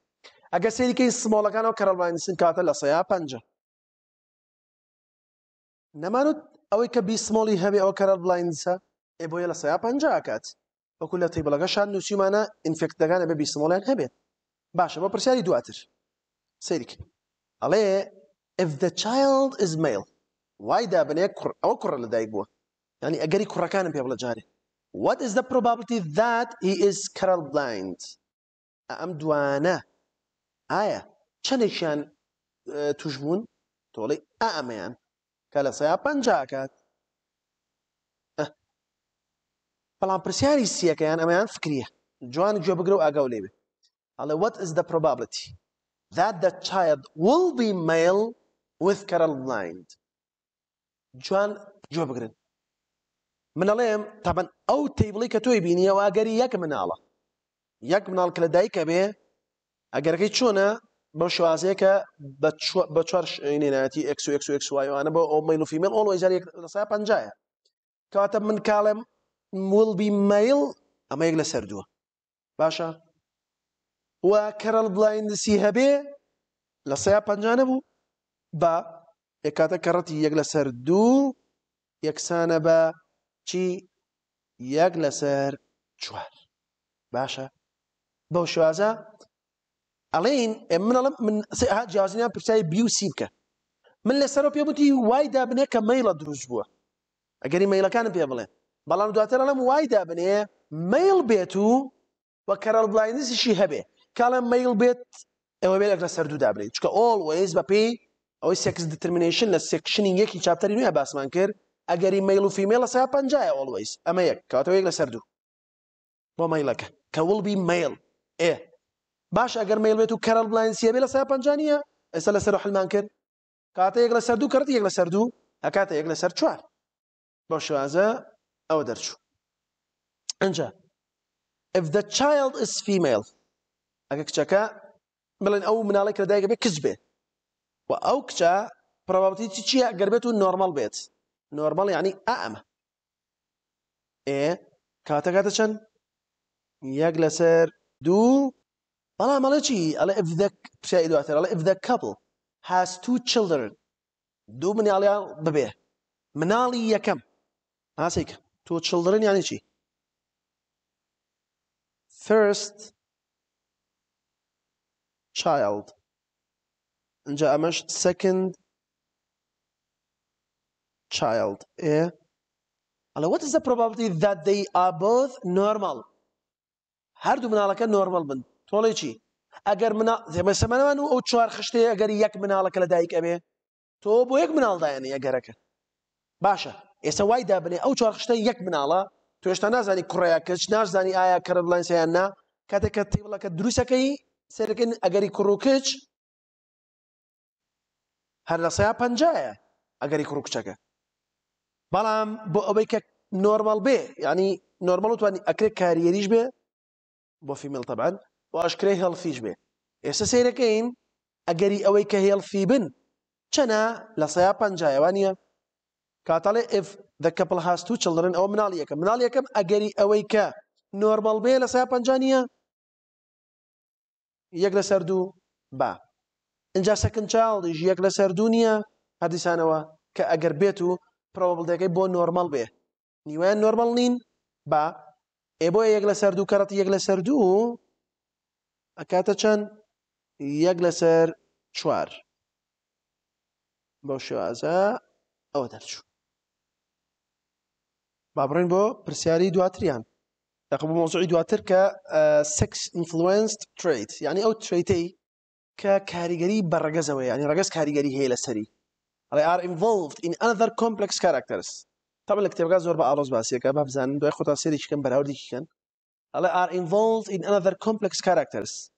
ئەگە سێریکەی سمۆڵەکانەوە کەرەڵلاینسن کاتە لە سەیا پەنج نەمانوت ئەوەی کە بی سمۆڵی هەبێ ئەو کەرەڵلاینسە ئێ بۆیە لە سەیا پەنج ئاکات وەکو لە تیبڵەکەشان نووسیمانە ئینفکتەکانە بە بی سمۆڵیان هەبێت باشە بە پرسیاری دواتر سێریک ئەڵێ if the child is male why دابنێ ئەو کوڕە لە دایک بووە ینی ئەگەری کوڕەکانم پێ بڵە جارێ what is the probability that he is colorblind ئەم دوانە ئایا چەندێکیان توش بوون تۆڵی ئەمەیان کە لە سەیا پەنج کات بەڵام پرسیاری سیەکەیان ئەمەیان فکریە جوان گوێ بگرە و ئاگەو لێبێ ئەڵێ what is the probability that the child will be male with colorblind جوان جۆ بگرن منەڵێم تابەن ئەو تیبڵی کە تۆی بینیە واگەری یەک مناڵە یەک مناڵ کە لە دایکە بێ ئەگەرەکەی چۆنە بەو شوازەیەکە بە چوار نێناەتی ئەکسواانە بۆ ئەو مەیل و فیمل ئۆڵ ئەجار لەسا پنجایە کەواتە من کاڵێم مڵبی مەیل ئەمە یەک لە سەردووە باشە وا کەرەڵ بڵایندسی هەبێ لە سەیا پنجانە بوو بە ئێکاتە کە ڕەتی یەک لەسەر دوو یەکسانە بە چی یەک لەسەر چوار باشە بەو شوازە ئەڵین منڵم من سەها جیازیان پرسیای بیوسی بکە من لەسەر پێ بوتی وای دابنێ کە مەیڵە دروست بووە ئەگەری مەیلەکانم پێ بڵێ بەڵام دواتر لەم وای دابنێ مەیل بێت و وە کەرەڵ بلاینزیشی هەبێ کاڵە مەیل بێت ئەوە بێت لەسەر دوو دابنێ چکە ئۆڵ وەیز بە پێی ئەوەی سێکس دترمینیشن لە سێکشنی یەکی چاپتەری نوێ باسمان کرد ئەگەری مەیل و فیمێ لە سا پنجایە ئۆڵویس ئەمە یەک کاتەوە یەک لە سەر دوو بۆ مەیلەکە کە وڵبی مەیل ئێ باش ئەگەر مەیل بێت و کەرەڵ بلاینسیە بێ لە سا پنجانیە ئێستا لە سەر حلمان کرد کاتە یەک لە سەر دوو کردی یەک لە سەر دوو ئەکاتە یەک لە سەر چوار بۆ شوازە ئەوە دەرچوو ئەجا if the child is female ئەگە کچەکە بڵێن ئەو مناڵێک لە دایگە بێ کچ بێت و ئەو کچە پرابابەتی چییە گەربێت و نۆرمەڵ بێت نۆرمەڵ یعنی ئەمە ئێ کاتەکاتە چەند یەک لەسەر دوو بەڵام ئەڵە چی ئەڵە ئەفدە پرسی دواتر ئەڵە ئەفدە کەپڵ has two children دوو مناڵیان ببێ مناڵی یەکەم ئاسێکە تۆ children یانی چی first child اینجا ئەمەش second child ئێ ئەڵە what is the probability that they are both normal هەردوو مناڵەکە نۆرمەل بن تۆڵی چی ئەگەر مەسەمەوان و ئەو چوار خشتەیە ئەگەر یەک مناڵەکە لە دایک ئەبێ تۆ بۆ یەک مناڵدایەنە ئەگەرەکە باشە ئێستا وای دابنێ ئەو چوار خشتە یەک مناڵە توێشتا نازانی کوڕەیە کەچ نازانی ئایا کەرە بڵانسییان نا کاتێککە تیبڵەکە دروستەکەی سەرەکەن ئەگەری کوڕ و کچ هەر لە سەیا پەنجایە ئەگەری کوڕ کچەکە بەڵام بۆ ئەوەی کە نۆرمەڵ بێ ینی نۆرمەڵ توانی ئەکرێ کاریێریش بێ بۆ فیمیل تەبان و ئاشکرێ هێڵفیش بێ ئێستا سیرەکەین ئەگەری ئەوەی کە هێڵفی بن چەنە لە سەیا پەنجایەوانە کاتەڵێ ئف دە کەپڵ هاست و چڵرن ئەو مناڵ یەکەم مناڵ یەکەم ئەگەری ئەوەی کە نۆرمەڵ بێ لە سەیا پەنجانیە یەک لە سەر دوو با اینجا سەکن چاڵیش یەک لە سەردونیە هەدیسانەوە کە ئەگەر بێت و پرۆبڵدەکەی بۆ نۆرمەل بێ نیوان نۆرمەل نین با ئێ بۆ یەک لە سەر دوو کەڕەت یەک لە سەر دوو ئەکاتە چەند یەک لەسەر چوار بەو شێوازە ئەوە دەرچوو با بڕین بۆ پرسیاری دواتریان دەق بۆ مۆزوعی دواتر کە سکس ئینفلوئنس تریت یعنی ئەو تریتەی كاريغري برغزوي يعني رغز كاريغري هي لسري they are involved in other complex characters طبعا الكتاب غاز ور باروز باس يا كباب زان دو اخوتا سيري كان براور دي كان they are involved in other complex characters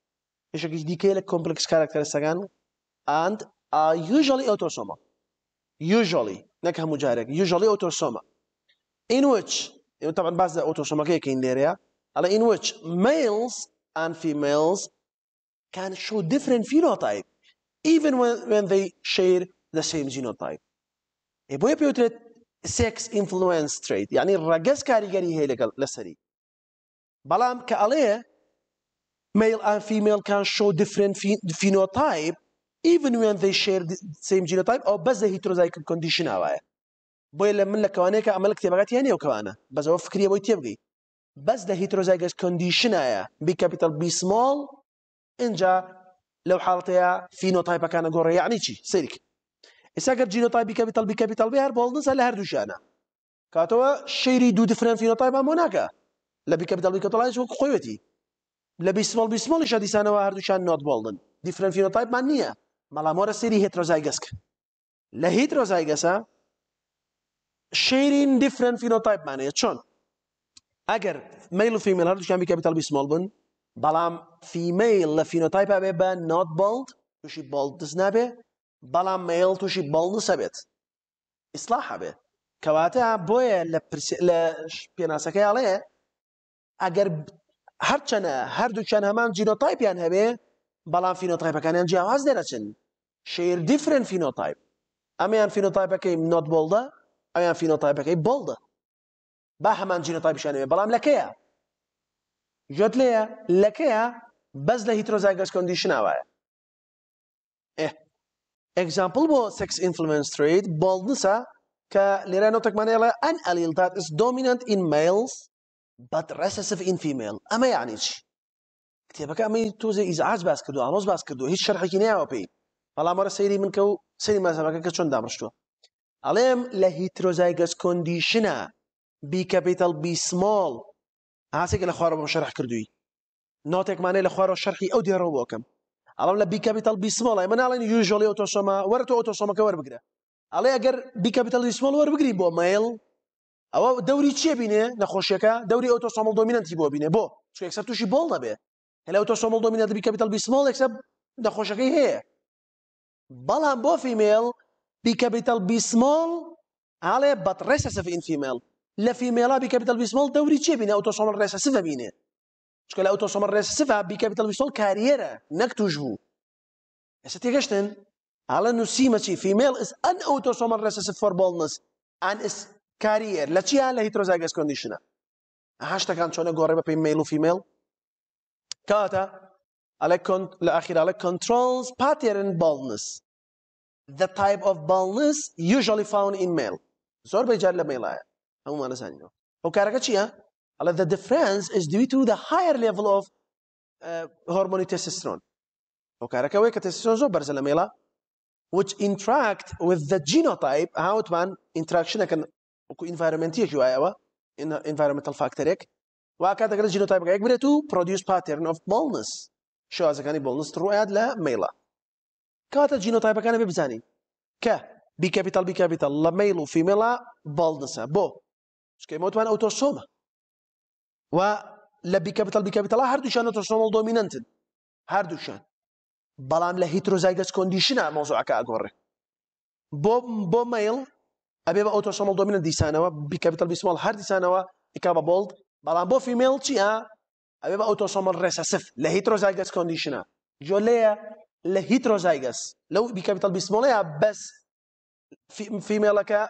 ايش اكيد complex characters again and are usually autosomal usually نكه مجارك usually autosomal in which طبعا بعض الاوتوسومال كي كاين in which males and females can show different phenotype, even when, when they share the same genotype. Eboepiotret sex influence trait يعني الرقص كاريجري هي لسري. بلام كأليه male and female can show different phenotype even when they share the same genotype او بس heterozygous condition هواي. بۆیە لە من لە کەوانەیە ئەمە لە کتێبەکەت یان نێو کەوانە بەس ئەوە فکریە بۆی تێبگەی بەس لە هیترۆزایگەس کۆندیشنایە بی کاپیتال بی سمال اینجا لەو حڵەیە فینۆتایپەکانە گۆڕی یعنی چی سیرک ئێساگەر جینۆتایبی کەبی تەڵبی کەبی تەڵبی هەر بەڵنسە لە هەردووشانە کاتەوە شەیری دوو دفرەن فینۆتایبا بۆ ناکە لە بیکە سمول کە تڵایش وەک خۆیەتی لە بیسمەڵ بیسمەڵی شەدیسانەوە هەردووشان نۆت بڵن دیفرەن فینۆتایبمان نییە مەڵام وەرە سری هێترۆزایگەسک لە هیترۆزایگەسە شیرین دیفرەن شلون اگر ئەگەر میل هر دوشان بي كابيتال بي سمول بن بەڵام فیمیل لە فینۆتایپا بێ بە نات بڵد تووشی بڵدس نابێ بەڵام مەیل تووشی بڵدسە بێت ئیسلاحە بێت کەواتە بۆیە لە لە پێناسەکەی ئاڵەیە ئەگەر هەرچەنە هەردوو چەند هەمان جیرۆتایپیان هەبێ بەڵام فینۆتایپەکانیان جیاواز دێنەچن شیر دیفرن فینۆتایپ ئەمەیان فینۆتایپەکەی نۆت بڵدە ئەویان فینۆتایپەکەی بڵدە با هەمان جیرۆتایپشانێ بەڵام لەکەیە گوت لێە لەکەیە بەس لە هیترۆزایگەس کۆندیشنناوایە ئەگزامپل بۆ سکس ئینفلمنستریت بڵنسە کە لێرە نۆتەکمانێڵە ئەن ئەلیلتات ئس دۆمیننت ئین میلز بەت ڕسسف ئین فیمیل ئەمە یانی چی کتێبەکە ئەمەی تۆزە ئیزعاز باس کردو ئامۆز باس کردو هیچ شەرحێکی نیاوە پێی بەڵام وەرە سەیری من کە و سەری مەزەمەکە کە چۆن دامشتووە ئەڵێم لە هیترۆزایگەس کۆندیشنە بیکەپیتەل بی سمۆڵ ئاسێکە لە خوارەوە شەرح کردووی ناتێکمانەی لە خوارەوە شەرحی ئەو دیێڕەوە بۆکەم ئەڵم لە بیکەپیتال بیسمڵی مناڵێن یژۆڵی ئۆتۆسۆما وەرە تۆ ئۆتۆسۆمەکە وەربگرە ئەڵێ ئەگەر بیکەپیتال بیسمڵ وەربگری بۆ مەیل ئەوە دەوری چێ بینێ نەخۆشیەکە دەوری ئۆتۆسۆمەڵ دۆمینەنتی بۆ بینێ بۆ چکسەر تووشی بۆڵ نەبێ هەلا ئۆتۆسۆمەڵ دۆمینەت بیکەپیتال بیسمڵ ێکسە نەخۆشەکەی هەیە بەڵام بۆ فیمێل بیکەپیتال بیسمڵ ئاڵێ بەتڕێسەسف ئینفیمێل لە فیمێڵا بیکەپیتال بیسمڵ دەوری چێ بینە ئۆتۆسۆمەل ڕێسە سفە بینێ چکە لە ئۆتۆسۆمەل ڕێسە سفە بیکەپیتال بیسمڵ کاریێرە نەک توش بوو ئێستا تێگەشتن حالا نوسیمە چی فیمێل ئس ئەن ئۆتۆسۆمەل ڕێسە سف فۆربڵنس ئەن ئس کاریێر لە چیان لە هیترۆزاگەس کۆندیشنە هەشتەکان چۆنە گۆڕێ بەپی میل و فیمێل کاتە لە على controls pattern baldness the type of baldness usually found in male زۆر بەجار لە هەمومانە زانینەوە ئەو کارەکە چییە؟ ئەڵە the difference is due to the higher level of هورمونی uh, تستسترۆن ئەو کارەکە ئەوەیە کە تستسترۆن زۆر بەرزە لە مێڵە which interact with the genotype هاوتمان interaction-ەکەن وەکو environment-یەکی وایەوە environmental factor-ێک وا کاتەکەن genotype یەک برێت و produce pattern of baldness شێوازەکانی baldness ڕوایات لە مێڵە کاتە genotype-ەکانە بێ بزانین کە بی کەپیتال بی کەپیتال لە مەیل و فیمێڵە baldness-ە بۆ چکە مۆتوان ئەو تۆشۆمە و لە بیکەپتەڵ بیکەپیتەڵا هەردووشان تۆشۆمەڵ دۆمینەنتن هەردووشان بەڵام لە هیترۆزایگەس کۆندیشنە مۆزوعەکە ئەگۆڕێ بۆ بۆ مەیل ئەبێ بە ئۆتۆشۆمەڵ دۆمینە دیسانەوە بیکەپیتەڵ بیسمڵ هەر دیسانەوە ئیک بە بۆڵد بەڵام بۆ فیمێڵ چیە ئەبێ بە ئۆتۆسۆمەڵ ڕێسەسف لە هیترۆزایگەس کۆندیشنە جۆلەیە لە هیترۆزایگەس لەو بیکەپیتەڵ بیسمڵەیە بەس فیمێڵەکە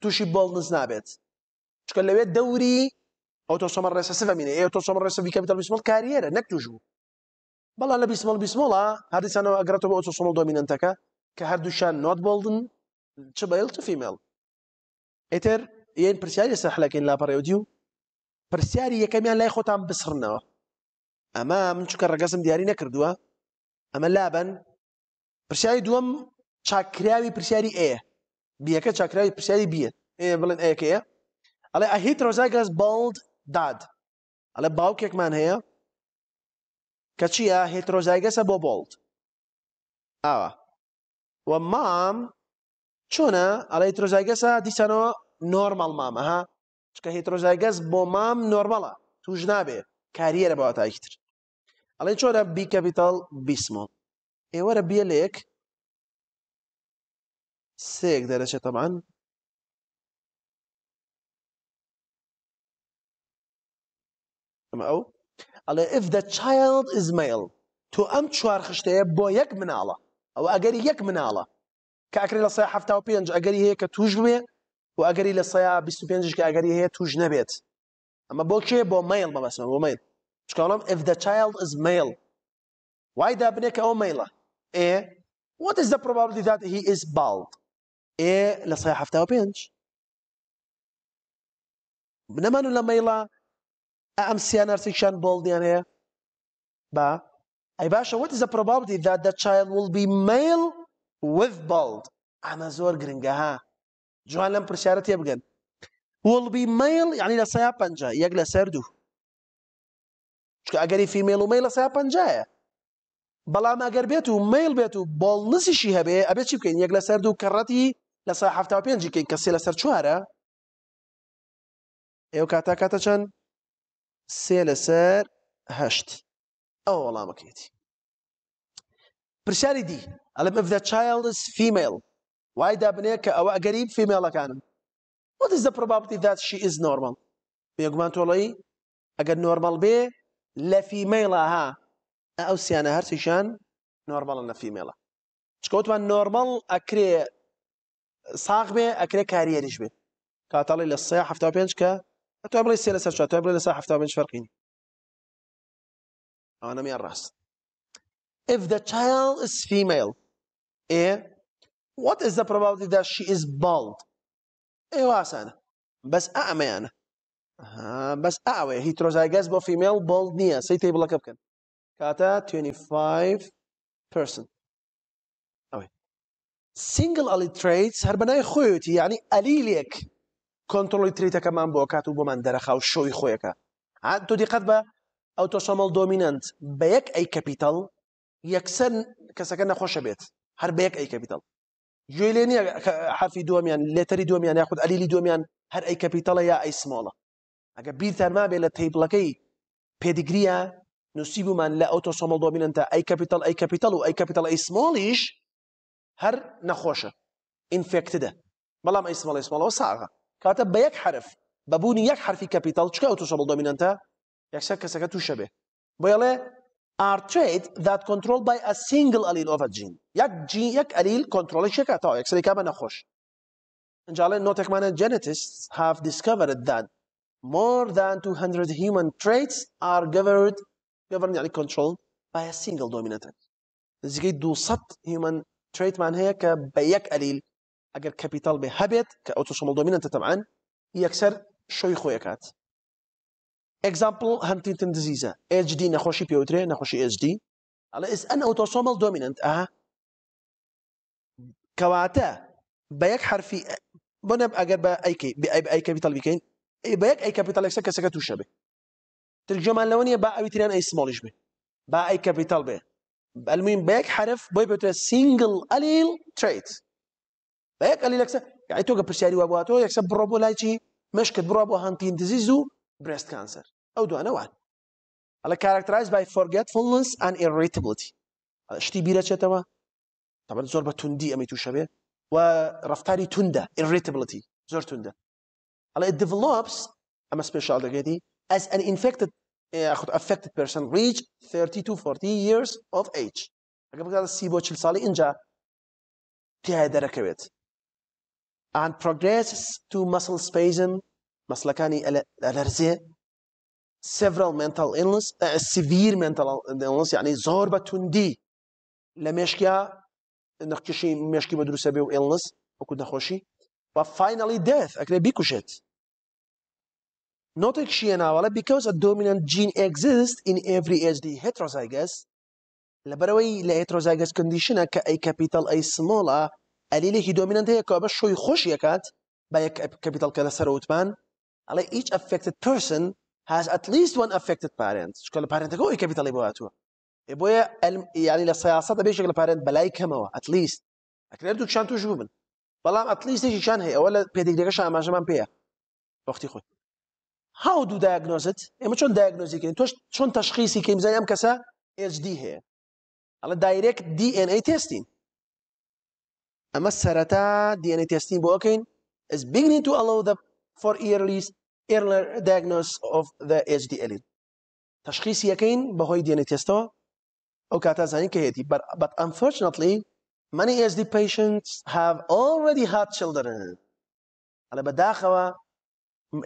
تووشی بۆڵ نز نابێت چکە لەوێت دەوری ئەو تۆ سۆمە ڕێسەسە منێ ئێ تۆ سۆمە ڕێسە بیکەم تەبیسمەڵ کاریێرە نەک توژوو بەڵام لە بیسمەڵ بیسمەڵە هەردیسانەوە ئەگرێتەوە ئەو سۆمەڵ دۆمینەنتەکە کە هەردووشان نۆت بڵدن چ بە ئڵتە فیمێڵ ئێتر یەن پرسیاری سەحلەکەین لاپەڕێودی و پرسیاری یەکەمیان لای خۆتان بسڕنەوە اما من چکە ڕگەزم دیاری نەکردووە اما لابن پرسیاری دووەم چاکراوی پرسیاری ئێ بیەکە چاکراوی پرسیاری بیە ئێ بڵێن ئەیەکەیە ئەڵێ ئە هیت ڕۆژای گەز بڵد داد ئەلێ باوکێکمان هەیە کە چییە هێترۆزایگەسە بۆ بۆڵت ئاوە وە مام چۆنە ئەڵێ هیترۆزایگەسە دیسانەوە نۆرمەڵ مامە ها چکە هیترۆزایگەس بۆ مام نۆرمەڵە توش نابێ کاریێرە بەوە تاکیتر ئەڵێ چۆرە بی کەپیتال بیسمۆ ئێوەرە بێلێک سێک دەرەچێتەمان ئەو ئەڵێ if the child is male تۆ ئەم چوار خشتەیە بۆ یەک مناڵە ئەو ئەگەری یەک مناڵە کاکری لە سەیە هەفتا و پێنج ئەگەری هەیە کە توش بێ و ئەگەری لە سەیە 25 کە ئەگەری هەیە توش نەبێت ئەمە بۆ کێ بۆ مەیل بەبەسمە بۆ مەیل چکڵم if the child is male وای دابنێ کە ئەو مەیلە ئێ what is the probability that he is bald ئێ لە سەیە هەفتا و پێنج بنەمان لە مەیڵە ام سیان هەرسێکیان بۆڵدیان يعني؟ هەیە بە ئەی باشە what is the probability that the child will be male with bald ئەمە زۆر گرنگە ها جوان لەم پرسیارە تێ بگەن will be male یعنی لە سەیا پەنجە یەک سردو سەر اجري في ميل وميل و مەیل لە سەیا پەنجایە بەڵام ئەگەر بێت و مەیل بێت و بۆڵ نزیشی هەبێ ئەبێت چی بکەین یەک لە سەر دوو کەڕەتی لە سا هەفتا پێنجی کەین کەسێ كاتا سەر سێ لەسەر هەشت ئەو وەڵامەکەیەتی پرسیاری دی ئەلە مەفدە چایلدس فیمیل وای دابنێ او ئەوە ئەگەریب فیمێڵەکانن What is the probability that she is normal? بيغمان تولي ئەگەر نورمال بي لا فيميل ها ئەو انا هەرسیشان نۆرمەڵە لە فیمێڵە چکۆتوان نۆرمەل ئەکرێ ساغ بێ ئەکرێ کاریێریش بێ کاتەڵی لە سێ ه پێ کە تو عمري السنه شو تو عمري ساحفتها مش فارقيني انا ميا الراس if the child is female ايه what is the probability that she is bald ايه واسع انا بس اعمى انا ها بس اعوي هيتروزايجاز بو فيميل بولد نيا سي تيبل لك بكن كاتا 25% اوي سينجل الي تريتس هربناي خويتي يعني قليلك کۆنتترۆلی تریتەکەمان بۆ کات و بۆمان دەرەخا و شۆی خۆیەکە عاد تۆ دیقەت بە ئەوتۆسۆمەڵ دۆمیننت بە یەک ئەی کەپیتەڵ یەکسەر کەسەکە نەخۆشە بێت هەر بە یەک ئەی کەپیتەڵ گوێ لێ نیە حرفی دومیان لێتەری دومیان یاخود ئەلیلی دومیان هەر ئەی کەپیتەڵە یا ئەی سمۆڵە ئەگە بیرتەرما بێ لە تیبڵەکەی پێدیگریە نووسیبوومان لە ئۆتۆسۆمەڵ دۆمیننتە ئەی کەپیتەڵ ئەی کەپیتەڵ و ئەی کەپیتەڵ ئەی سمۆڵیش هەر نەخۆشە ئینفێکتدە بەڵام ئەی سمەڵ ئەی سمەڵەوە ساغە كاتب بيك حرف بابوني يك حرفي كابيتال شكا او توصل دومينانتا يكسر كسكا توشبه بيلا ار تريد ذات كنترول باي ا سينجل الين اوف ا جين يك جين يك اليل كنترول شكا تا يكسر كابا نخوش انجالا نوتك مان جينيتست هاف ديسكفرد ذات مور ذان 200 هيومن تريتس ار جيفرد جيفرد يعني كنترول باي ا سينجل دومينانتا زيكي دو سات هيومن تريت مان هيك بيك اليل اگر کپیتال به هبید ئەگەر کەپیتال بێ هەبێت کە ئەو تووشمە دۆمینەتە تەمان یەکسەر شۆی خۆیەکات ئەگزامپل هەنتینتن دزیزە HD نەخۆشی پێوترێ نەخۆشی HD ئەڵێ ئس ئەن ئۆتۆسۆمەڵ دۆمیننت ئا کەواتە بە یەک حرفی بۆ نەب ئەگەر بە ئەی کەپیتال بکەین بە یەک ئەی کەپیتالێکسە کەسەکە تووشە بێ ترجمان لەوە نیە با ئەوی تریان ئەی سمۆلیش بێ با ئەی کەپیتال بێ المهم بيك حرف بۆی بێتە سینگل ئەلیل تریت بەیەک ئەلی لەکسە یعنی تۆ گە پرسیاری وابواتەوە یەکسە بڕۆ بۆ لای چی مەشکت بڕۆ بۆ هەنتین دزیز و برست کانسەر ئەو دوانەوان ئەلە کارکترایز بای فۆرگێتفلنس ئەن ئێڕیتبڵتی شتی بیرەچێتەوە تەمە زۆر بە توندی ئەمی تووشەبێ و ڕفتاری توندە ئێڕیتبڵتی زۆر توندە ئەڵێ دیڤلۆپس ئەمە سپێشال دەگەێتی ئەس ئەن ئینفێکتت خود affected person reach 30 to 40 years of age ئەگە بگاتە سی بۆ چل ساڵی اینجا تیای and progresses to muscle spasm, مسلكاني الارزاء, several mental illness, uh, severe mental illness يعني ظاهر بتوندي لمشكيا نقشي مشكي مدروسة بيو illness وكو نخوشي but finally death اكري بيكوشت not اكشي اكشينا because a dominant gene exists in every HD heterozygous لبروي لهيتروزايجس كونديشن كاي كابيتال اي سمول ئەلیلێکی دۆمینەنت هەیە کە بە شۆی خۆشیەکات بە یەک کەپیتەڵکە لەسەر وتمان ئەڵێ ئیچ ئەفکتد پرسن has at least one affected parent چکە لە پارێنتەکەەوەی کەپیتەڵی بۆهاتووە بۆیە ینی لە سیاست بێشێک لە پارێن بەلای کەمەوە at least ئەکرێت دووکشان توش بن بەڵام at leastێکیشان هەیە ئەوە لە پێدەگرەکەش ئاماژەمان پێەیە وەختی خۆی هاو دوو داگنۆزت ئێمە چۆن داگنۆزیکردین تۆش چۆن تەشخیسی کەیمزانیم کەسە HD هەیە ئەڵە دایرێک DNA تستین ئەمە سەرەتا دیێنێ تێستی بۆکەین is beginning to allow the for early early diagnosis of the HDL تشخیص یەکەین بەهۆی دیێنێ تێستەوە ئەو کاتە زانین کە هێتی but unfortunately many HD patients have already had children ئەلە بەداخەوە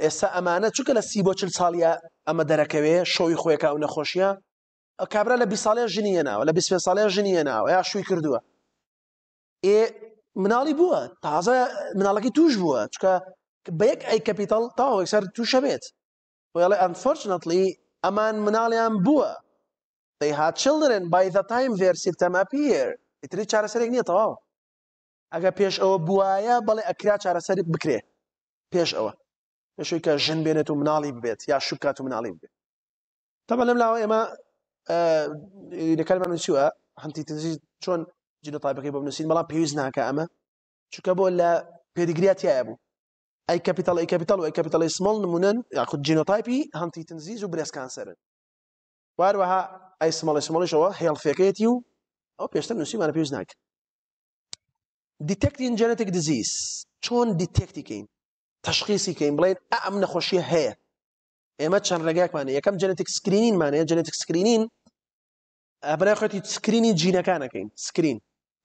ئێستا ئەمانە چونکە لە سی بۆ چل ساڵیە ئەمە دەرەکەوێ شۆی خۆیەکە و نەخۆشیە کابرا لە بی ساڵێ ژنیە ناوە لە بی سالێ ژنیە ناوە یا شووی کردووە ئێ مناڵی بووە تازە مناڵەکەی توش بووە چکە بە یەک ئەی کەپیتال تاوەێک سەر تووشە بێت وڵێ ئەنفۆرچنەتلی ئەمان مناڵیان بووە دەی هات چلدرن بای دە تایم ڤێرسیل تەماپیر ئیتری چارەسەرێک نییە تەواو ئەگە پێش ئەوە بواە بەڵێ ئەکرا چارەسەری بکرێ پێش ئەوە پێشوی کە ژن بێنێت و مناڵی ببێت یا شوکات و مناڵی ببێت تەمە لەم لاوە ئێمە لەکارمان نووسیوە هەنتی تزی چۆن جن طایبەکەی بۆ بنووسین بەڵام پێویست ناکە ئەمە چونکە بۆ لە پێدیگریاتیایە بوو ئەی کەپیتال ئەی کەپیتال و ئەی کەپیتالی سمڵ نمونەن یاخود جینۆتایپی هەنتی تنزیز و برێسکانسەرن واروەها بيوز سمڵی سمڵیشەوە هێڵفێکەتی و شون ديتكتي كين تشخيصي كين دیتەکتین جەنێتێک خوشي هي دیتێکتیکەین تەشخیسیکەین بڵێن ئەم نەخۆشیە هەیە ئێمە چەند ڕێگاکمانە یەکەم جەنێتێک سكرينين جەنێتێک خوتي سكرينين جينا كانا كين سكرين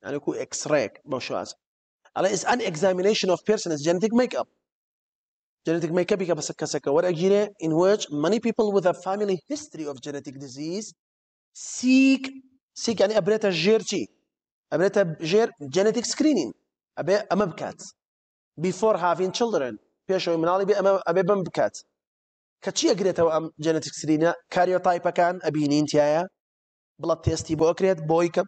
يعني who X-ray ما شو هذا Allah is an examination of person's genetic makeup genetic makeup بس كسكة what again in which many people with a family history of genetic disease seek seek يعني أبريتا جيرتي أبريتا جير genetic screening أبي أما بكات before having children بيشوي منالي بي أما أبي بمبكات كتشي أقريتا أم genetic screening كاريوتايبا كان أبينين تيايا بلاد تيستي بو أكريت بويكب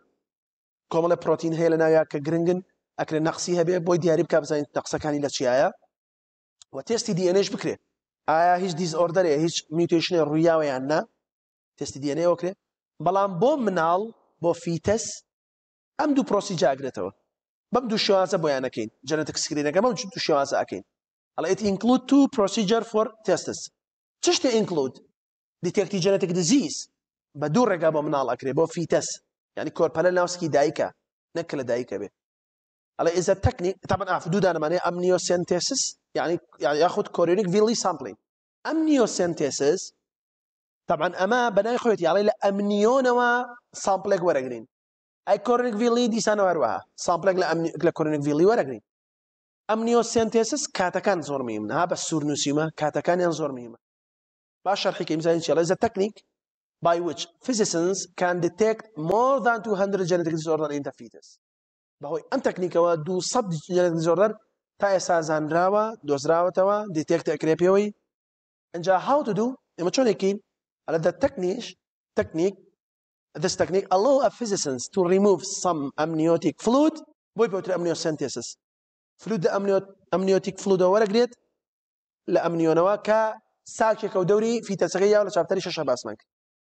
کۆمەڵە پرۆتین هەیە لە ناویا کە گرنگن ئەکرێ نەقسی هەبێ بۆی دیاری بکە بزانین نەقسەکانی لە چیایە و تێستی دیێنش بکرێت ئایا هیچ دیزئۆردەرێ هیچ میوتێشنێ ڕوویاوەیان نا تێستی دیێنەوە کرێ بەڵام بۆ مناڵ بۆ فیتەس ئەم دوو پرۆسی جاگرێتەوە بەم دوو شێوازە بۆیانەکەین جەنەتە کسکرینەکە بەم دوو شێوازە ئەکەین ئەڵ ئیت ئینکلود تو پرۆسیجر فۆر تێستس چ شتێ ئینکلود دیتێکتی جەنەتێک دزیز بە دوو ڕێگا بۆ مناڵ ئەکرێ بۆ فیتەس یعنی کۆرپەلە ناوسکی دایکە نەکە لە دایکە بێت ئەڵێ ئێزە تەکنیک تابەن ئاف دوو دانەمانێ ئەم نیۆسنتێسس یعنی یاخود کۆریۆنیک ویلی سامپلین ئەم نیۆسنتێسس تەبعەن ئەمە بەنای خۆێتی یاڵێ لە ئەمنیۆنەوە سامپلێک وەرەگرین ئەی کۆرنێک ویلی دیسانە وەروەها سامپلێک لە لە کۆرنێک ویلی وەرەگرین ئەم نیۆسنتێسس کاتەکان زۆر میمە ها بە سوورنووسیمە کاتەکانیان زۆر میمە باش شەرحیکە میزانانی چێڵێ زە تەکنیک by which physicians can detect more than 200 genetic disorders in the fetus. ام تكنيكا و دو سب جينيتيك ديزوردر تا ئێستا زانراوە دۆزراوەتەوە دیتێکت اكريبيوي انجا هاو تو دوو ئێمە چۆنێکین ئەلە دە تەکنیش تەکنیک this technique allow a physicians to remove some amniotic fluid بۆی پێوتر amniocentesis فلود amniotic fluid وەرەگرێت لە جريت کە ساکێکە و دەوری فیتەسەکەی في تسغيه ولا شەشە باسمان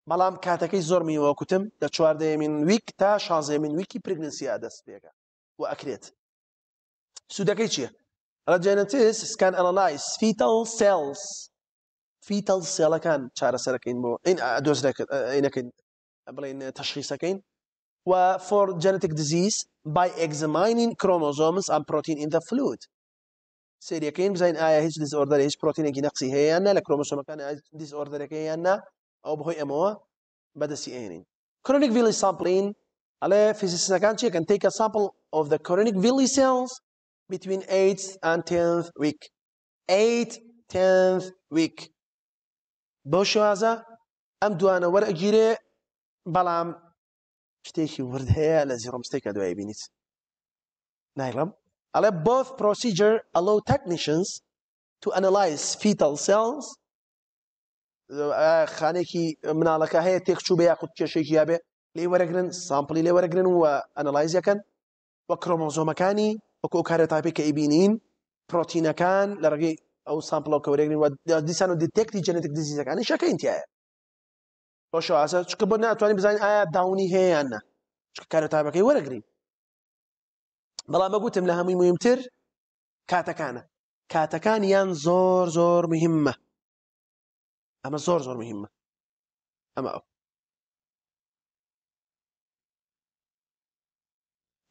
بەڵام کاتەکەی زۆر میوەکوتم لە چواردەیەمین ویک تا شازێمین ویکی پرگنسییا دەست پێگە و ئەکرێت سوودەکەی چییە؟ ڕەجێنتیس سکان ئەلایس فیتەڵ سلس فیتەڵ سێڵەکان چارەسەرەکەین بۆ ئین دۆزەکەین بڵین تەشخیسەکەین و فۆر جەنتیک دزیز بای ئەگزماینین کرۆمۆزۆمس ئەم پرۆتین ئینتە فلوت سریەکەین بزین ئایا هیچ دیزۆردەر هیچ پرۆتینێکی نەقسی هەیە نە لە کرۆمۆسۆمەکان دیزۆردەرەکەیان نە ئەو بەهۆی ئەمەوە بەدەستی ئێنین chronic villi sampling ئەلێ فیزیسەکان can take a sample of the chronic villi cells between 8th and 10th week 8th 10th week بۆ شوازە ئەم دوانە وەرەگیرێ بەڵام شتێکی ورد هەیە لە زیڕۆمستێکە دوای بینیت نایڵم ئەڵێ both procedure allow technicians to analyze fetal cells خانێکی مناڵەکە هەیە تێکچوو بە یاخود کێشێکی یابێ لێ وەرەگرن سامپلی لێ وەرەگرن وە ئەنەلایزیەکەن وە کرۆمۆزۆمەکانی وەکو کارەتاپی کە ئیبینین پرۆتینەکان لە ڕگەی ئەو سامپڵ کەورێگرن و دیسان و دیتێکی جەنێتێک دزیزەکانی شەکەینتیایە بۆش ئاسە چکە بۆ ناتوانین بزانین ئایا داونی هەیەیان نە چکە کارەتابەکەی وەرەگرین بەڵام بەگوتم لە هەمووی مهمتر کاتەکانە کاتەکانیان زۆر زۆر مهمە اما زۆر زۆر مهمە ئەمە ئەو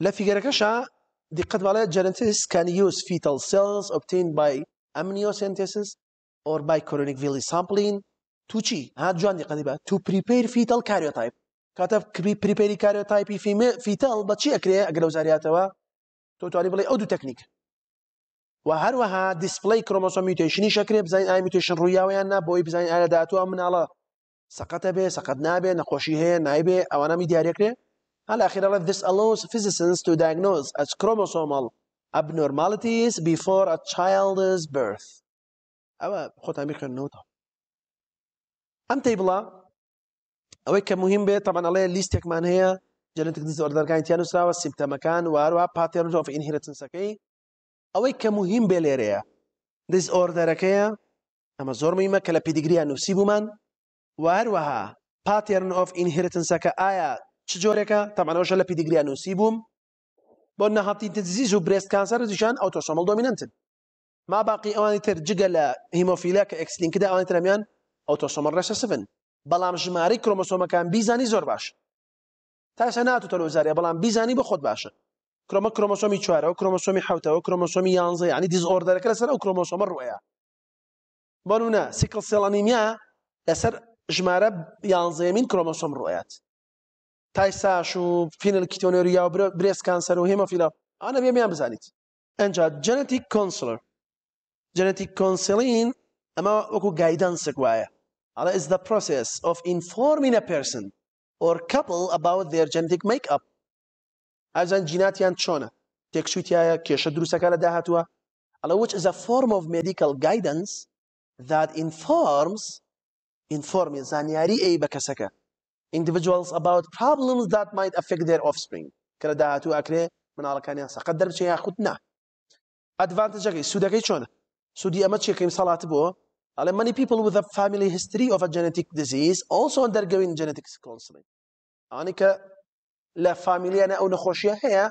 لە فیگەرەکەشە دقت بالای جەنتیس can use fetal cells obtained by amniocentesis or باي كورونيك فيلي سامبلين تو چی هات جوان قديبه تو بريبير فيتال كاريوتايب كاتب کاتە پریپێری کاریۆتایپی فیتەڵ بە چی ئەکرێ ئەگەلە تو تو علي بڵێ او دو تكنيك و هەروەها دیسپلی کرۆمۆسۆمیوتشنی شەکرێ بزانین ئامیوتشن ڕوویاویان نا بۆی بزانین ئایا داهاتوە مناڵە سەقەتە بێ سەقەت نابێ نەخۆشی هەیە نایبێ ئەوانەمی دیارێکرێ هەلاخیرەڵە this allows physicians to diagnose as chromosomal abnormalities before a child's birth ئەوە خۆتان بخێنەوەتە ئەم تیبڵە ئەوەی کە مهم بێت تەمانەڵێ لیستێکمان هەیە جەنتک دز ئۆردەرگانیان نووسراوە سیمتەمەکان واروا پاتێرنۆف ئینهرتنسەکەی ئەوەی کە مهم بێ لێرەیە دز ئۆردەرەکەیە ئەمە زۆرمەیمە کە لە پیدگریان نووسی بوومان وارروەها پاتێرن ئۆف ئینهرتنسەکە ئایا چ جۆرێکە تەمانەوەشە لە پیدگریان نووسی بووم بۆ نەهاتی تزیز و برێست کانسەر زیشان ئەوتۆسۆمەڵ دۆمینەنتن ما باقی ئەوانی تر جگە لە هیمۆفیلا کە ئەکسلینکدا ئەوانی ترەمیان ئەوتۆسۆمەڵ ڕێسە سن بەڵام ژماری کرۆمۆسۆمەکان بیزانی زۆر باش تاسە ناتو تەلۆزارە بەڵام بیزانی بە خۆت باشە كروما كروموسومي 4 او كروموسومي 7 او كروموسومي 11 يعني ديز اوردر كلا سر كروموسوم الرؤيا بانونا سيكل سيل انيميا لسر جمارة يانزا من كروموسوم رؤيات تای ساش و فینل کیتونوریا و بریس کانسر و هیموفیلا آنها بیامیان انجا جينيتيك كونسلر جينيتيك كونسلين اما وکو جايدانس كوايا على از ذا بروسيس اوف informing a person or couple about their genetic makeup ئازان جیناتیان چۆنە تێکشوتیایە کێشە دروستەکە لە داهاتوە ئەڵە which is a form of medical guidance that informs informs زانیاری ئەی بە individuals about problems that might affect their offspring کە لە داهاتوو ئەکرێ مناڵەکانیان سەقەت دەرچێ یاخود نا ئەدڤانتەجەکەی سوودەکەی چۆنە سودی ئەمە چێکەیم سەڵات بۆ ئەڵێ many people with a family history of a genetic disease also undergoing genetic counseling Anika. لا لە او ئەو هي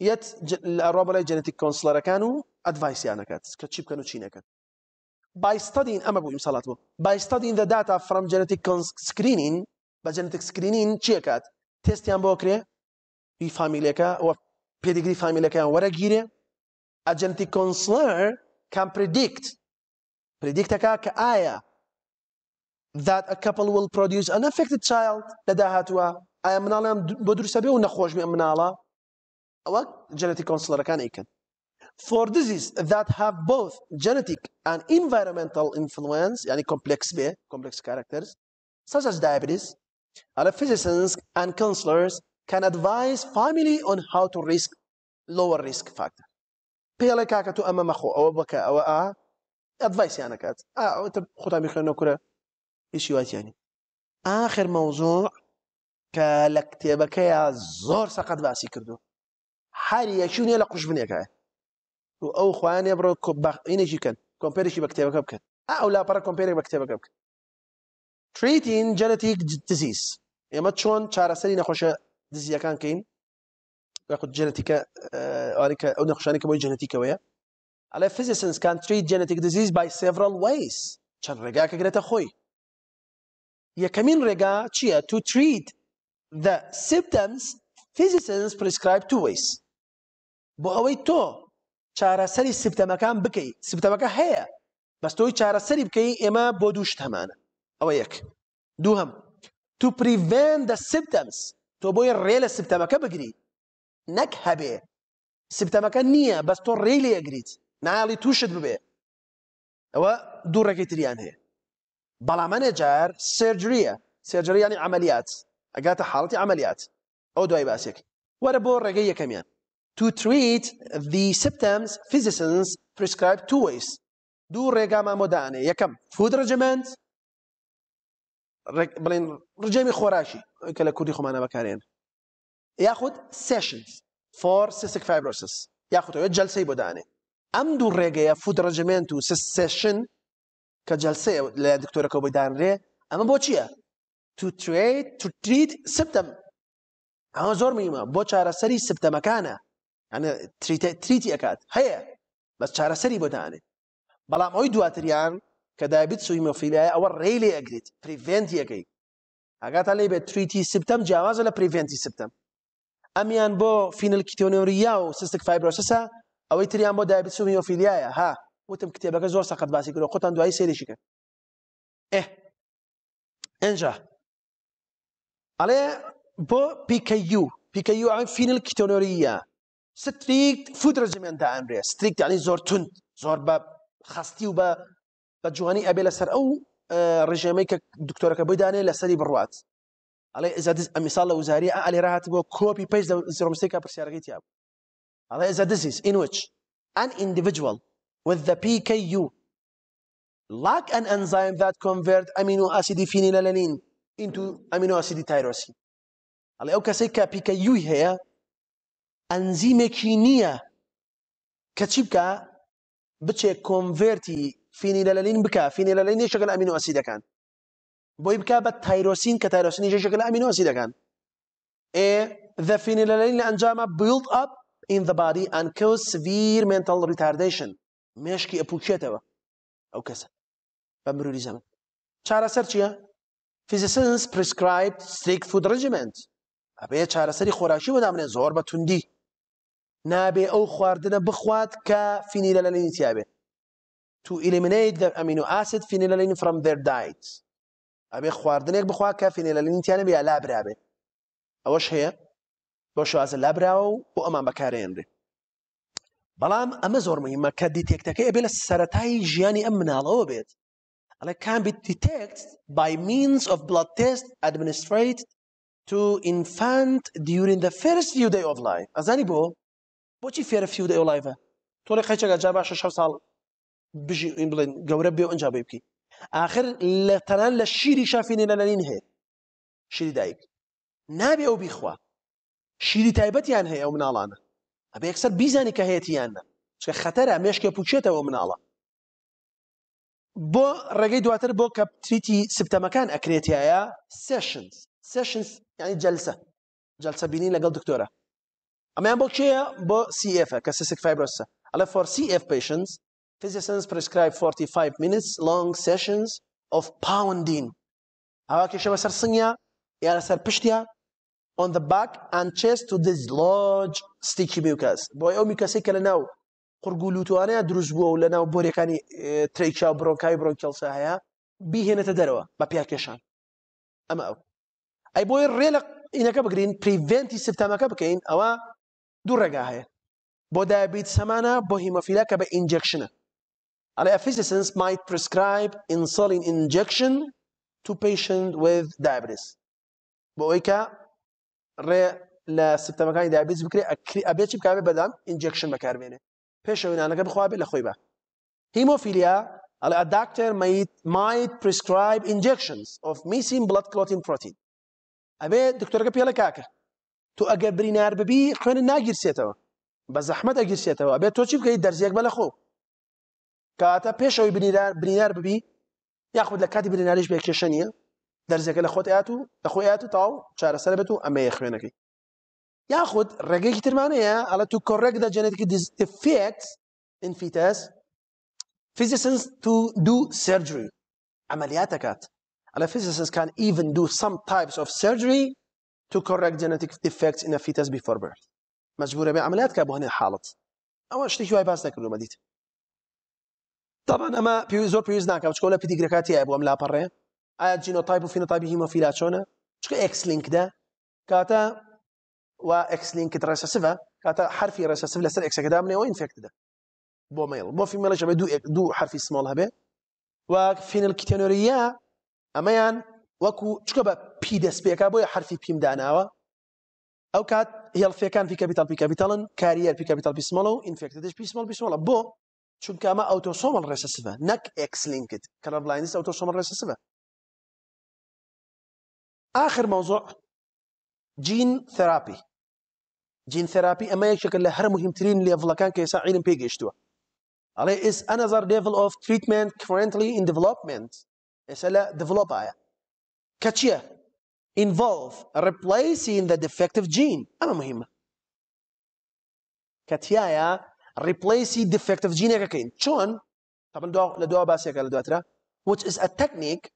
يت یەت جينيتيك كونسلر كانوا ادفايس يعني كات نەکات كانوا تشينا كات باي ستادين اما بو studying ئەمە بوو ئیمساڵات بوو by studying the data from genetic screening بە genetic screening چیەکات تێستیان بۆ کرێ وی فامیلەکە و پێدیگری فامیلەکەیان وەرەگیرێ ئە genetic counselor can بريديكت پردیکتەکە كا ئایا that a couple will produce an affected child لە داهاتوە ئایا مناڵیان بۆ دروستە بێ و نەخۆشمی مناڵە ئەوە جەنەتی کۆنسلەرەکان ئیکن For diseases that have both genetic and environmental influence يعني complex B, complex characters, such as diabetes, other physicians and counselors can advise family on how to risk lower risk factor. پێڵێ کاکە تو ئەمە مەخۆ ئەوە بکە ئەوە ئا ئەدڤایسیان نەکات ئا ئەوە خۆتا میخوێنەوە کورە هیچی واتیانی آخر موضوع کە لە کتێبەکەیە زۆر سەقەت باسی کردو هەر یەکیونە لە قوش بنێکە و ئەو خوانێ بڕۆ کۆبینێکی کەن کۆمپێرشی بە کتێبەکە بکەن ئەو لاپەرە کۆمپێرێک بە کتێبەکە بکەن تریتین جەنەتیک دزیز ئێمە چۆن چارەسەری نەخۆشە دزیەکان کەین خود جەنەتیکە ئاریکە ئەو نەخشانی کە بۆی جەنەتیکەوەیە ئەلێ فزیسنس کان تری جەنەتیک دزیز بای سێڤرل ویس چەند ڕێگاکە گرێتە خۆی یەکەمین ڕێگا چییە تو تریت the symptoms physicians prescribe two ways بۆ ئەوەی تۆ چارەسەری سیبتەمەکان بکەیت سیبتەمەکە هەیە بەس تۆی چارەسەری بکەی ئێمە بۆ دووشت هەمانە ئەوە یەک دوو هەم تو پریڤێن دە سیبتەمس تۆ بۆی ڕێ لە سیبتەمەکە بگری نەک هەبێ سیبتەمەکە نییە بەس تۆ ڕێ لێ ئەگریت ناڵی تووشت ببێ ئەوە دوو ڕێکی تریان هەیە بەڵامەنێ جار سێرجریە سێرجریانی ئەمەلیات ئەگاتە حاڵەتی عملیات ئەو دوای باسك وەرە بۆ ڕێگەی یەکەمیان to treat the symptoms physicians prescribe two ways دوو ڕێگا مامۆدانێ یەکەم food regiment بڵێن ڕجەمی خۆراشی کە لە کوردی خۆمانە بەکارێن یاخود sessions for cystic fibrosis یاخود ئەوێت جەلسەی بۆدانێ ئەم دوو ڕێگەیە food regiment و session سيشن جەلسەیە لە كوبي بۆی دانرێ ئەمە بۆ چییە to trade to treat سبتم ئەوە زۆر میمە بۆ چارەسەری سبتەمەکانە تریتی ئەکات هەیە بەس چارەسەری بۆدانێت بەڵام ئەوی دواتریان کە دابیت سوی مەفیلایە ئەوە ڕێ لێ ئەگریت پریڤێنتیەکەی ئەگاتە لێ بێت تریتی سبتەم جیاوازە لە پریڤێنتی سبتەم ئەمیان بۆ فینل کتۆنۆریا و سستک فایبرۆسسە ئەوەی تریان بۆ دابیت سوی مەفیلایە ها وتم کتێبەکە زۆر سەقەت باسی کرد قوتان دوای سێریشی کرد ئێ ئەنجە على بو بي كي يو بي كي يو عن فينل كتونوريا ستريكت فود رجيمنت امريا ستريكت يعني زور تند زور باب خاستي وبا بجواني ابي لسر او رجيمي كدكتوره كبداني لسري بروات على اذا دز مثال وزاري علي راحت بو كوبي بيست مستيكا برسيارغيتي اب على اذا ديزيز ان which an individual with the PKU like an enzyme that convert amino acid phenylalanine into amino acid tyrosin الله أو كسي كابيكا يوي هي أنزيم كينية كتشبكا بتشي كونفيرتي فينيلالين بكا فينيلالين شكل أمينو أسيدا كان بوي بكا بتايروسين كتايروسين شكل أمينو أسيدا كان A the phenylalanine أنجاما build up in the body and cause severe mental retardation مشكي أبوكيتها أو كسا بمرور زمن شارة سر چيا physicians prescribed strict food regimens ئەبێ چارەسەری خۆراشی بەدامنێ زۆر بە توندی نابێ ئەو خواردنە بخوات کە فینیلە لە لەینتیابێ to eliminate the amino acid phenylalanine from their diet ئەبێ خواردنێک بخوا کە فینیلەلین تیانە بیا لابرابێ ئەوەش هەیە بۆ شوازە لابراوە و بۆ ئەمان بەکارێنرێ بەڵام ئەمە زۆر مهمە کە دیتێکەکەی ئەبێ لە سەتایی ژیانی ئەم مناڵەوە بێت It can be detected by means of blood tests administered to infant during the first few days of life. ئەزانی بۆ بۆچی فێرە فیو دەی لایڤە تۆڵی خەچەگە جا باشە ش ساڵ بژی بڵێن گەورە بێ ئەنج بێ بکی آخر لە تەنان لە شیری شافینی لەلەنین هەیە شیری دایک نابێ ئەو بیخوا شیری تایبەتیان هەیە ئەو مناڵانە ئەبێ یەکسەر بیزانی کە هەیەیان نە چکە خەتەرە مێشکێ پوچێتەوە مناڵە بۆ ڕێگەی دواتر بۆ کە تریتی سپتەمەکان ئەکرێتیایە سشنز سشنز یعنی جلسە جلسە بینی لەگەڵ دکتۆرە ئەمەیان بۆ کێە بۆ CF کە سسک فایبرسە ئەلە for CF patients physicians prescribe 45 minutes long sessions of pounding ئەوا کێشەوە سەر سنگە یارە سەر پشتیا on the back and chest to dislodge sticky mucus بۆ ئەو میکەسی کە لە ناو قورگولوتوانەیە دروست بووە و لەناو بۆریەکانی اه، تریچا بڕۆکای بڕۆنکیلسە هەیە بیهێنێتە دەرەوە بە پیاکێشان ئەمە ئەو ئەی بۆی ڕێ لە ئینەکە بگرین پریڤێنتی سیستەمەکە بکەین ئەوە دوو ڕێگا هەیە بۆ دایبیت سەمانە بۆ هیمەفیلا کە بە ئینجەکشنە ئەڵێ ئەفیسسنس مایت پرسکرایب ئینسۆلین ئینجەکشن تو پیشنت with دابرس بۆ ئەوەی کە ڕێ لە سیستەمەکانی دابیز بکرێت ئەبێت چی بکاوێ بەدام ئینجەکشن بەکاربێنێ پێشەوێنانەکە بخوابێت لە خۆی بە هیمۆفیلیا ئەڵێ a doctor might, might prescribe injections of missing blood clotting protein ئەبێ دکتۆرەکە پێڵە کاکە تو ئەگە برینار ببی خوێن ناگیرسێتەوە بە زەحمەت ئەگیرسێتەوە ئەبێت تۆ چی بکەیت دەرزیەک بە لە خۆ کاتە پێشەوەی برینار ببی یاخود لە کاتی بریناریش بێ کێشە نیە دەرزەکە لە خۆت ئات و لە خۆیات و تاو چارەسەر بێت و ئەمەیە خوێنەکەی ياخذ الرقيق كتير معناها على to correct the genetic defects in fetus physicians to do surgery عمليات كات على physicians can even do some types of surgery to correct genetic defects in a fetus before birth مجبوره بعمليات كابو هنا حالت اما شتي شوي باس نكرو مديت طبعا اما بيوزور زور بيوز ناكا شكون لا بيديغريكاتي ابو ام لا باري جينوتايب وفينوتايب هيموفيلاتشونه شكون اكس لينك ده كاتا و واكس لينكد ريسيسيفا كاتا حرفي ريسيسيف لسر اكس كدامني وانفكتد بو ميل بو في ميل ميلش دو دو حرفي سمول هبه و وفين الكتنوريا اميان وكو شكبا بي دس بيكا بو حرفي بيم داناوا او كات هي الفي كان في كابيتال بي كابيتال كارير بي كابيتال بي سمول انفكتد بي سمول بي سمول بو چونکە ئەمە ئەوتۆسۆمەل ڕێسەسبە نەک ئەکسلینکت کەلە بلاینس ئەوتۆسۆمەل ڕێسەسبە آخر موضوع جين ثيرابي جين ثيرابي اما يك شكل هر مهمترين ليفل كان كيسا علم بيجشتوا علي is another level of treatment currently in development اسلا develop آية كاتشيا involve replacing the defective gene اما مهمه كاتيايا replace defective gene كاين شلون طبعا دو لدو باس يك لدواترا which is a technique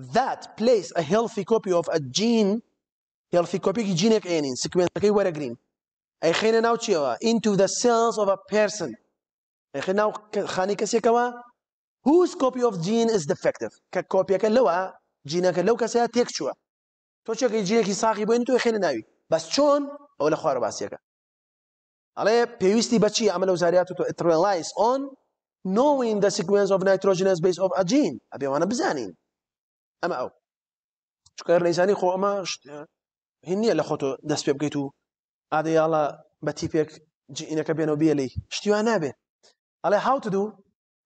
that plays a healthy copy of a gene هێڵفی کۆپێکی جینێک ئێنین سکوێنەکەی وەرەگرین ئەی خێنە ناو چیەوە into the cells of a person ئەی خێ ناو خانی کەسێکەوە whose copy of gene is defective کە کۆپیەکە لەوە جینەکە لەو کەسەیە تێک چووە تۆ چێکی جینێکی ساقی بۆین توی خێنە ناوی بەس چۆن ئەو لە خوارە باسیەکە ئەڵێ پێویستی بەچی ئەمە لەو زاریات و it relies on knowing the sequence of nitrogenous base of a gene ئەبێوانە بزانین ئەمە ئەو چکار لە ئینسانی خۆ ئەمە هین نییە لە خۆتۆ دەست پێ بگەیت و ئادەیاڵە بە تیپێک جینەکە بێنەوە بێ لی شتیوان نابێت ئەڵێ هاوت دوو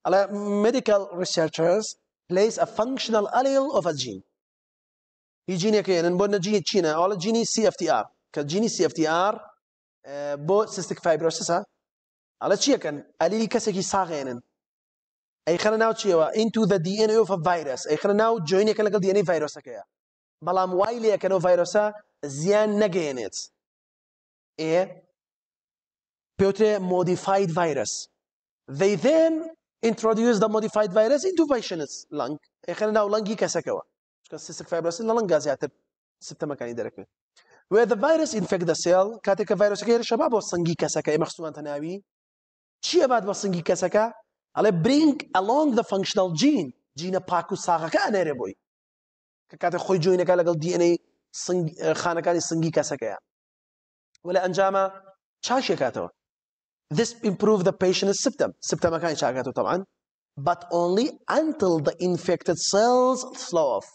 ئەڵێ مدیکل ریسرچرز پلیس ئە فنکشنل ئەلیل ئۆفە جین هی جینێکێنن بۆ نەجیی چینە ئەوڵە جینی CFTR کە جینی CFTR بۆ سستک فایبرۆسسە ئەڵە چیەکەن ئەلیلی کەسێکی ساغێنن ئەی خەنە ناو چیەوە ئین تو دە DNA of a virus ئەی خەنە ناو جوینێکە لەگەڵ DNA ڤایرۆسەکەیە بەڵام وای لەکەنەوە ڤایرۆسا زیان نەگەێنێت ئێ پێوترێ مۆدیفاید ڤایرس they then introduce the modified virus into patients lung ئێخەنە ناو لەنگی کەسەکەوە چکە سیسک فایبرسن لە لەنگا زیاتر سپتەمەکانی دەرەکەوێت where the virus infect the cell کاتێککە ڤایرۆسەکە هێرشە با بۆ سنگی کەسەکە ئێمە خسووان تەناوی چییە باد بە سنگی کەسەکە ئەڵێ bring along the functional gene جینە پاک و ساغەکە ئەنێرێ بۆی کە کاتە خۆی جوینەکە لەگەڵ دیNA خانەکانی سنگی کەسەکەیە وە لە ئەنجامە چاشێکاتەوە this improve the patient symptom سپتەمەکانی چاکاتەوە تەوان but only until the infected cells flow off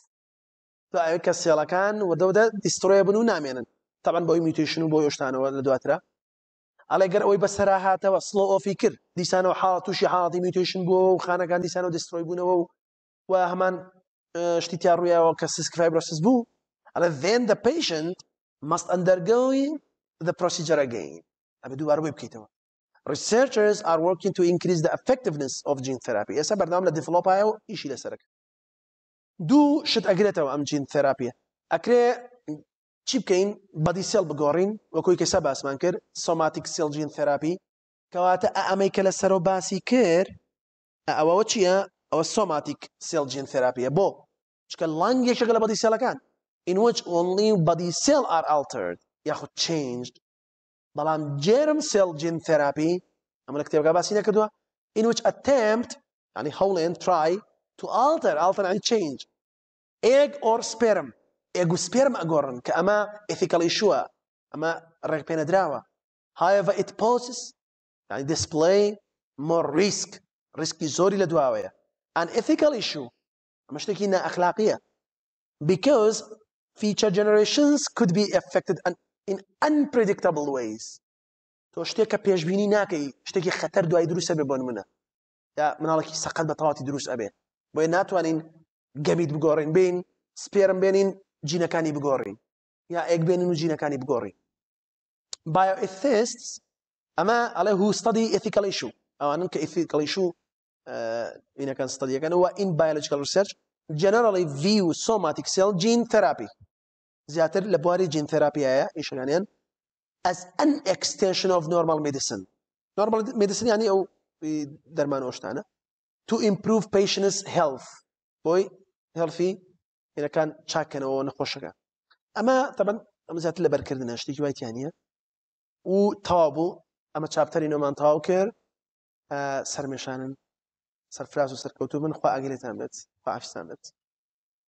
داوێت کە سێڵەکان وەدەودە دیسترۆیە بن و نامێنن تاان بۆی میتیشن و بۆ یشتانەوە لە دواترە ئەلێگەر ئەوی بەسرا هاتەوە سلۆ ئۆفی کرد دیسانەوە حاڵ تووشی حاڵاتی میتیشن بووە و خانەکان دیسان و دیسترۆی بوونەوە و هەمان Uh, shtitjarruja o ka se skfaj bro se zbu, ale then the patient must undergo the procedure again. A be duar web kito. Researchers are working to increase the effectiveness of gene therapy. Esa bardam la develop ayo ishi la sarak. Du shit agreta am gene therapy. Akre chip kein body cell bgorin wa koi ke sabas manker somatic cell gene therapy. Kawata a amekela sarobasi ker awa ئەوە سۆماتیک سێل جین تێراپیە بۆ چکە لانگێکێکە لە بەدی سێلەکان in which only body cell are altered یاخود changed بەڵام جێرم سێل جین تێراپی ئەمە لە کتێبگا باسی نەکردووە in which attempt ینی هەوڵێن try to alter alter and change egg or sperm egg و sperm ئەگۆڕن کە ئەمە ethical issue ئەمە ڕێک پێنەدراوە however it poses ینی display more risk ریسکی زۆری لە دواوەیە an ethical issue ئەمە شتێکی نائەخلاقیە because future generations could be affected in unpredictable ways تۆ شتێکە پێشبینی ناکەی شتێکی خەتەر دوای دروستە بێ بۆن منە یا مناڵێکی سەقەت بە تەواتی دروست ئەبێ بۆیە ناتوانین گەمیت بگۆڕین بین سپێرم بێنین جینەکانی بگۆڕین یا ئەک بێنن و جینەکانی بگۆڕین بایۆئثست ئەمە ئەڵێ هو ستدی ئەفیکەڵیش و ئەوانن کە ئەفیکەڵیش و وینەکان ستەدیەکەنەوە ئین بایلجیکل ریسەرچ جەنەرڵی وی و سۆماتیک سێڵ جین تەراپی زیاتر لە بواری جین تەراپیایە ئیشانیان ئەس ئەن ئەکستێشن of نۆرمال مدیسن نۆرمال مدیسن ینی ئەو دەرمان ئۆشتانە تو ئیمپروف پیشنس هێڵف بۆی هێڵفی ینەکان چاکەنەوە نەخۆشەکە ئەمە تەبەن ئەمە زیاتر لە بەرکردنە شتێکی وایتیانە و تاوا بوو ئەمە چاپتەری نۆمان تاو کرد سەرمێشانن سەرفراز و سەرکەوتو من خوا ئاگری تان بێت خوا عفستان بێت